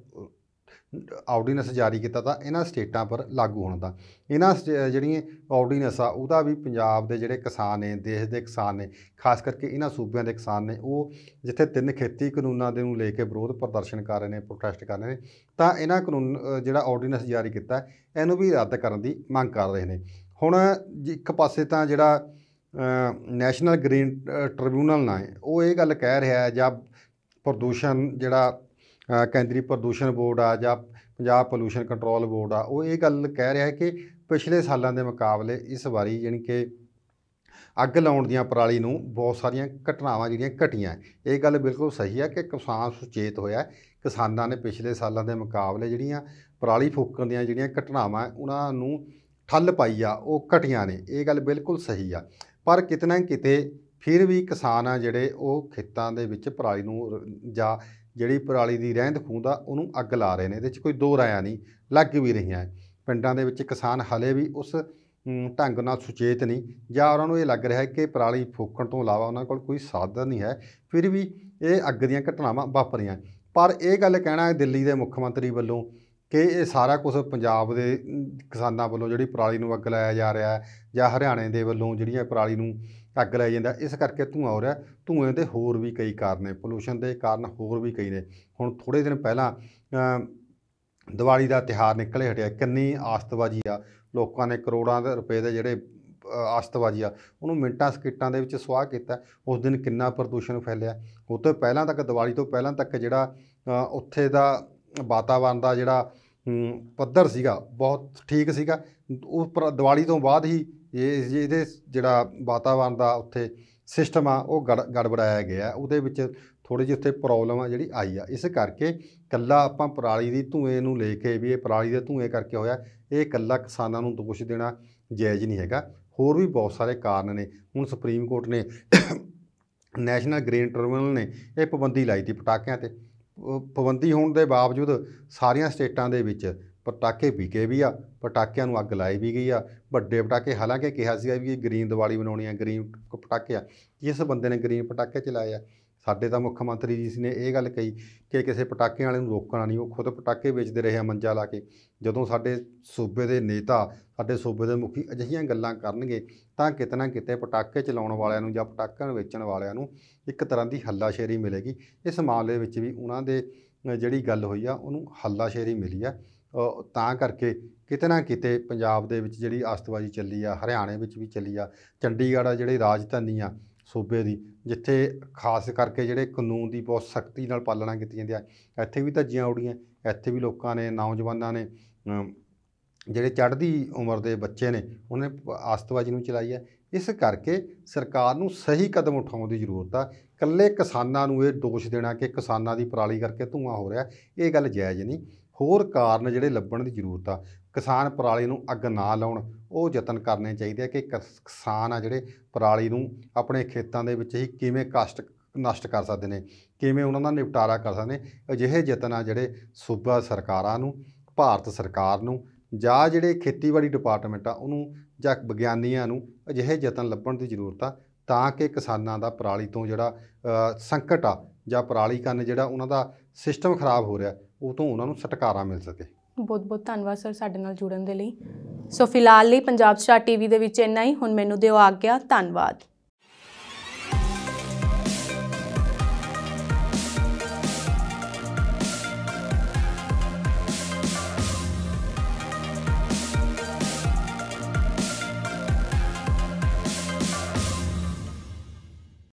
ਆਰਡੀਨੈਂਸ ਜਾਰੀ ਕੀਤਾ ਤਾਂ ਇਹਨਾਂ ਸਟੇਟਾਂ ਪਰ ਲਾਗੂ ਹੋਣ ਦਾ ਇਹਨਾਂ ਜਿਹੜੀਆਂ ਆਰਡੀਨੈਂਸ ਆ ਉਹਦਾ ਵੀ ਪੰਜਾਬ ਦੇ ਜਿਹੜੇ ਕਿਸਾਨ ਨੇ ਦੇਸ਼ ਦੇ ਕਿਸਾਨ ਨੇ ਖਾਸ ਕਰਕੇ ਇਹਨਾਂ ਸੂਬਿਆਂ ਦੇ ਕਿਸਾਨ ਨੇ ਉਹ ਜਿੱਥੇ ਤਿੰਨ ਖੇਤੀ ਕਾਨੂੰਨਾਂ ਦੇ ਨੂੰ ਲੈ ਕੇ ਵਿਰੋਧ ਪ੍ਰਦਰਸ਼ਨ ਕਰ ਰਹੇ ਨੇ ਪ੍ਰੋਟੈਸਟ ਕਰ ਰਹੇ ਨੇ ਤਾਂ ਇਹਨਾਂ ਕਾਨੂੰਨ ਜਿਹੜਾ ਆਰਡੀਨੈਂਸ ਜਾਰੀ ਕੀਤਾ ਇਹਨੂੰ ਵੀ ਰੱਦ ਕਰਨ ਦੀ ਮੰਗ ਕਰ ਰਹੇ ਨੇ ਹੁਣ ਇੱਕ ਪਾਸੇ ਤਾਂ ਜਿਹੜਾ ਨੈਸ਼ਨਲ ਗ੍ਰੀਨ ਟ੍ਰਿਬਿਊਨਲ ਨਾ ਹੈ ਉਹ ਇਹ ਗੱਲ ਕਹਿ ਰਿਹਾ ਹੈ ਜਾਂ ਪ੍ਰਦੂਸ਼ਣ ਜਿਹੜਾ ਕੇਂਦਰੀ ਪ੍ਰਦੂਸ਼ਣ ਬੋਰਡ ਆ ਜਾਂ ਪੰਜਾਬ ਪੋਲੂਸ਼ਨ ਕੰਟਰੋਲ ਬੋਰਡ ਆ ਉਹ ਇਹ ਗੱਲ ਕਹਿ ਰਿਹਾ ਹੈ ਕਿ ਪਿਛਲੇ ਸਾਲਾਂ ਦੇ ਮੁਕਾਬਲੇ ਇਸ ਵਾਰੀ ਜਾਨੀ ਕਿ ਅੱਗ ਲਾਉਣ ਦੀਆਂ ਪਰਾਲੀ ਨੂੰ ਬਹੁਤ ਸਾਰੀਆਂ ਘਟਨਾਵਾਂ ਜਿਹੜੀਆਂ ਘਟੀਆਂ ਇਹ ਗੱਲ ਬਿਲਕੁਲ ਸਹੀ ਹੈ ਕਿ ਕਿਸਾਨ ਸੁਚੇਤ ਹੋਇਆ ਕਿਸਾਨਾਂ ਨੇ ਪਿਛਲੇ ਸਾਲਾਂ ਦੇ ਮੁਕਾਬਲੇ ਜਿਹੜੀਆਂ ਪਰਾਲੀ ਫੂਕਣ ਦੀਆਂ ਜਿਹੜੀਆਂ ਘਟਨਾਵਾਂ ਉਹਨਾਂ ਨੂੰ ਠੱਲ ਪਾਈ ਆ ਉਹ ਘਟੀਆਂ ਨੇ ਇਹ ਗੱਲ ਬਿਲਕੁਲ ਸਹੀ ਆ ਪਰ ਕਿਤਨਾ ਕਿਤੇ ਫਿਰ ਵੀ ਕਿਸਾਨ ਆ ਜਿਹੜੇ ਉਹ ਖੇਤਾਂ ਦੇ ਵਿੱਚ ਪਰਾਲੀ ਨੂੰ ਜਾਂ ਜਿਹੜੀ ਪਰਾਲੀ ਦੀ ਰਹਿੰਦ ਖੂੰਦ ਆ ਉਹਨੂੰ ਅੱਗ ਲਾ ਰਹੇ ਨੇ ਇਹਦੇ 'ਚ ਕੋਈ ਦੋ ਰਾਇਆ ਨਹੀਂ ਲੱਗ ਵੀ ਰਹੀਆਂ ਪਿੰਡਾਂ ਦੇ ਵਿੱਚ ਕਿਸਾਨ ਹਲੇ ਵੀ ਉਸ ਢੰਗ ਨਾਲ ਸੁਚੇਤ ਨਹੀਂ ਜਾਂ ਉਹਨਾਂ ਨੂੰ ਇਹ ਲੱਗ ਰਿਹਾ ਹੈ ਕਿ ਪਰਾਲੀ ਫੋਕਣ ਤੋਂ ਇਲਾਵਾ ਉਹਨਾਂ ਕੋਲ ਕੋਈ ਸਾਧਨ ਨਹੀਂ ਹੈ ਫਿਰ ਵੀ ਇਹ ਅੱਗ ਦੀਆਂ ਘਟਨਾਵਾਂ ਵਾਪਰੀਆਂ ਪਰ ਇਹ ਗੱਲ ਕਹਿਣਾ ਹੈ ਦਿੱਲੀ ਦੇ ਮੁੱਖ ਮੰਤਰੀ ਵੱਲੋਂ ਕਿ ਇਹ ਸਾਰਾ ਕੁਝ ਪੰਜਾਬ ਦੇ ਕਿਸਾਨਾਂ ਵੱਲੋਂ ਜਿਹੜੀ ਪਰਾਲੀ ਨੂੰ ਅੱਗ ਲਾਇਆ ਜਾ ਰਿਹਾ ਹੈ ਜਾਂ ਹਰਿਆਣੇ ਦੇ ਵੱਲੋਂ ਜਿਹੜੀਆਂ ਪਰਾਲੀ ਨੂੰ ਅੱਗ ਲਾਇਆ ਜਾਂਦਾ ਇਸ ਕਰਕੇ ਧੂਆਂ ਹੋ ਰਿਹਾ ਧੂਏ ਦੇ ਹੋਰ ਵੀ ਕਈ ਕਾਰਨ ਨੇ ਪੋਲੂਸ਼ਨ ਦੇ ਕਾਰਨ ਹੋਰ ਵੀ ਕਈ ਨੇ ਹੁਣ ਥੋੜੇ ਦਿਨ ਪਹਿਲਾਂ ਦੀਵਾਲੀ ਦਾ ਤਿਹਾਰ ਨਿਕਲੇ ਹਟਿਆ ਕਿੰਨੀ ਆਸਤਵਾਜੀ ਆ ਲੋਕਾਂ ਨੇ ਕਰੋੜਾਂ ਦੇ ਰੁਪਏ ਦੇ ਜਿਹੜੇ ਆਸਤਵਾਜੀ ਆ ਉਹਨੂੰ ਮਿੰਟਾਂ ਸਕਿੱਟਾਂ ਦੇ ਵਿੱਚ ਸਵਾਹ ਕੀਤਾ ਉਸ ਦਿਨ ਕਿੰਨਾ ਪ੍ਰਦੂਸ਼ਣ ਫੈਲਿਆ ਉਹ ਤੋਂ ਪਹਿਲਾਂ ਤੱਕ ਦੀਵਾਲੀ ਤੋਂ ਪਹਿਲਾਂ ਤੱਕ ਜਿਹੜਾ ਉੱਥੇ ਦਾ ਵਾਤਾਵਰਨ ਦਾ ਜਿਹੜਾ ਪੱਧਰ ਸੀਗਾ ਬਹੁਤ ਠੀਕ ਸੀਗਾ ਉਹ ਦੀਵਾਲੀ ਤੋਂ ਬਾਅਦ ਹੀ ਇਹ ਇਹਦੇ ਜਿਹੜਾ ਵਾਤਾਵਰਨ ਦਾ ਉੱਥੇ ਸਿਸਟਮ ਆ ਉਹ ਗੜਬੜਾਇਆ ਗਿਆ ਉਹਦੇ ਵਿੱਚ ਥੋੜੀ ਜਿਹੀ ਉੱਥੇ ਪ੍ਰੋਬਲਮ ਆ ਜਿਹੜੀ ਆਈ ਆ ਇਸ ਕਰਕੇ ਕੱਲਾ ਆਪਾਂ ਪਰਾਲੀ ਦੀ ਧੂਏ ਨੂੰ ਲੈ ਕੇ ਵੀ ਇਹ ਪਰਾਲੀ ਦੇ ਧੂਏ ਕਰਕੇ ਹੋਇਆ ਇਹ ਕੱਲਾ ਕਿਸਾਨਾਂ ਨੂੰ ਦੋਸ਼ ਦੇਣਾ ਜਾਇਜ਼ ਨਹੀਂ ਹੈਗਾ ਹੋਰ ਵੀ ਬਹੁਤ ਸਾਰੇ ਕਾਰਨ ਨੇ ਹੁਣ ਸੁਪਰੀਮ ਕੋਰਟ ਨੇ ਨੈਸ਼ਨਲ ਗ੍ਰੀਨ ਟ੍ਰਿਬਿਊਨਲ ਨੇ ਇਹ ਪਾਬੰਦੀ ਲਾਈ ਦੀ ਪਟਾਕਿਆਂ ਤੇ ਪਾਬੰਦੀ ਹੋਣ ਦੇ ਬਾਵਜੂਦ ਸਾਰੀਆਂ ਸਟੇਟਾਂ ਦੇ ਵਿੱਚ ਪਟਾਕੇ ਵਿਕੇ ਵੀ ਆ ਪਟਾਕਿਆਂ ਨੂੰ ਅੱਗ ਲਾਈ ਵੀ ਗਈ ਆ ਵੱਡੇ ਪਟਾਕੇ ਹਾਲਾਂਕਿ ਕਿਹਾ ਸੀਗਾ ਵੀ ਗ੍ਰੀਨ ਦੀਵਾਲੀ ਬਣਾਉਣੀ ਆ ਗ੍ਰੀਨ ਪਟਾਕੇ ਆ ਜਿਸ ਬੰਦੇ ਨੇ ਗ੍ਰੀਨ ਪਟਾਕੇ ਚਲਾਏ ਆ ਸਾਡੇ ਤਾਂ ਮੁੱਖ ਮੰਤਰੀ ਜੀ ਸੀ ਨੇ ਇਹ ਗੱਲ ਕਹੀ ਕਿ ਕਿਸੇ ਪਟਾਕੇ ਵਾਲੇ ਨੂੰ ਰੋਕਣਾ ਨਹੀਂ ਉਹ ਖੁਦ ਪਟਾਕੇ ਵੇਚਦੇ ਰਹੇ ਆ ਮੰਜਾ ਲਾ ਕੇ ਜਦੋਂ ਸਾਡੇ ਸੂਬੇ ਦੇ ਨੇਤਾ ਸਾਡੇ ਸੂਬੇ ਦੇ ਮੁਖੀ ਅਜਿਹੀਆਂ ਗੱਲਾਂ ਕਰਨਗੇ ਤਾਂ ਕਿਤਨਾ ਕਿਤੇ ਪਟਾਕੇ ਚਲਾਉਣ ਵਾਲਿਆਂ ਨੂੰ ਜਾਂ ਪਟਾਕਿਆਂ ਵੇਚਣ ਵਾਲਿਆਂ ਨੂੰ ਇੱਕ ਤਰ੍ਹਾਂ ਦੀ ਹੱਲਾਸ਼ੇਰੀ ਮਿਲੇਗੀ ਇਸ ਮਾਮਲੇ ਵਿੱਚ ਵੀ ਉਹਨਾਂ ਦੇ ਜਿਹੜੀ ਗੱਲ ਹੋਈ ਆ ਉਹਨੂੰ ਹੱਲਾਸ਼ੇਰੀ ਮਿਲੀ ਆ ਤਾਂ ਕਰਕੇ ਕਿਤਨਾ ਕਿਤੇ ਪੰਜਾਬ ਦੇ ਵਿੱਚ ਜਿਹੜੀ ਆਸਤਵਾਜੀ ਚੱਲੀ ਆ ਹਰਿਆਣੇ ਵਿੱਚ ਵੀ ਚੱਲੀ ਆ ਚੰਡੀਗੜ੍ਹ ਆ ਜਿਹੜੀ ਰਾਜਧਾਨੀ ਆ ਸੂਬੇ ਦੀ ਜਿੱਥੇ ਖਾਸ ਕਰਕੇ ਜਿਹੜੇ ਕਾਨੂੰਨ ਦੀ ਬਹੁਤ ਸਖਤੀ ਨਾਲ ਪਾਲਣਾ ਕੀਤੀ ਜਾਂਦੀ ਹੈ ਇੱਥੇ ਵੀ ਧੱਜੀਆਂ ਉੜੀਆਂ ਇੱਥੇ ਵੀ ਲੋਕਾਂ ਨੇ ਨੌਜਵਾਨਾਂ ਨੇ ਜਿਹੜੇ ਚੜ੍ਹਦੀ ਉਮਰ ਦੇ ਬੱਚੇ ਨੇ ਉਹਨੇ ਆਸਤਵਾਜੀ ਨੂੰ ਚਲਾਈ ਹੈ ਇਸ ਕਰਕੇ ਸਰਕਾਰ ਨੂੰ ਸਹੀ ਕਦਮ ਉਠਾਉਣ ਦੀ ਜ਼ਰੂਰਤ ਆ ਇਕੱਲੇ ਕਿਸਾਨਾਂ ਨੂੰ ਇਹ ਦੋਸ਼ ਦੇਣਾ ਕਿ ਕਿਸਾਨਾਂ ਦੀ ਪਰਾਲੀ ਕਰਕੇ ਧੂਆਂ ਹੋ ਰਿਹਾ ਇਹ ਗੱਲ ਜਾਇਜ਼ ਨਹੀਂ ਹੋਰ ਕਾਰਨ ਜਿਹੜੇ ਲੱਭਣ ਦੀ ਜ਼ਰੂਰਤ ਆ ਕਿਸਾਨ ਪਰਾਲੀ ਨੂੰ ਅੱਗ ਨਾ ਲਾਉਣ ਉਹ ਯਤਨ ਕਰਨੇ ਚਾਹੀਦੇ ਆ ਕਿ ਕਿਸਾਨ ਆ ਜਿਹੜੇ ਪਰਾਲੀ ਨੂੰ ਆਪਣੇ ਖੇਤਾਂ ਦੇ ਵਿੱਚ ਹੀ ਕਿਵੇਂ ਕਸ਼ਟ ਨਸ਼ਟ ਕਰ ਸਕਦੇ ਨੇ ਕਿਵੇਂ ਉਹਨਾਂ ਦਾ ਨਿਪਟਾਰਾ ਕਰ ਸਕਦੇ ਨੇ ਅਜਿਹੇ ਯਤਨ ਆ ਜਿਹੜੇ ਸੂਬਾ ਸਰਕਾਰਾਂ ਨੂੰ ਭਾਰਤ ਸਰਕਾਰ ਨੂੰ ਜਾਂ ਜਿਹੜੇ ਖੇਤੀਬਾੜੀ ਡਿਪਾਰਟਮੈਂਟ ਆ ਉਹਨੂੰ ਜਾਂ ਵਿਗਿਆਨੀਆਂ ਨੂੰ ਅਜਿਹੇ ਯਤਨ ਲੱਭਣ ਦੀ ਜ਼ਰੂਰਤ ਆ ਤਾਂ ਕਿ ਕਿਸਾਨਾਂ ਦਾ ਪਰਾਲੀ ਤੋਂ ਜਿਹੜਾ ਸੰਕਟ ਆ ਜਾਂ ਪਰਾਲੀ ਕੰਨ ਜਿਹੜਾ ਉਹਨਾਂ ਦਾ ਸਿਸਟਮ ਖਰਾਬ ਹੋ ਰਿਹਾ ਉਹ ਤੋਂ ਉਹਨਾਂ ਨੂੰ ਛਟਕਾਰਾ ਮਿਲ ਸਕੇ ਬਹੁਤ ਬਹੁਤ ਧੰਨਵਾਦ ਸਰ ਸਾਡੇ ਨਾਲ ਜੁੜਨ ਦੇ ਲਈ ਸੋ ਫਿਲਹਾਲ ਲਈ ਪੰਜਾਬ ਸਟਾਰ ਟੀਵੀ ਦੇ ਵਿੱਚ ਇੰਨਾ ਹੀ ਹੁਣ ਮੈਨੂੰ ਦਿਓ ਆਗਿਆ ਧੰਨਵਾਦ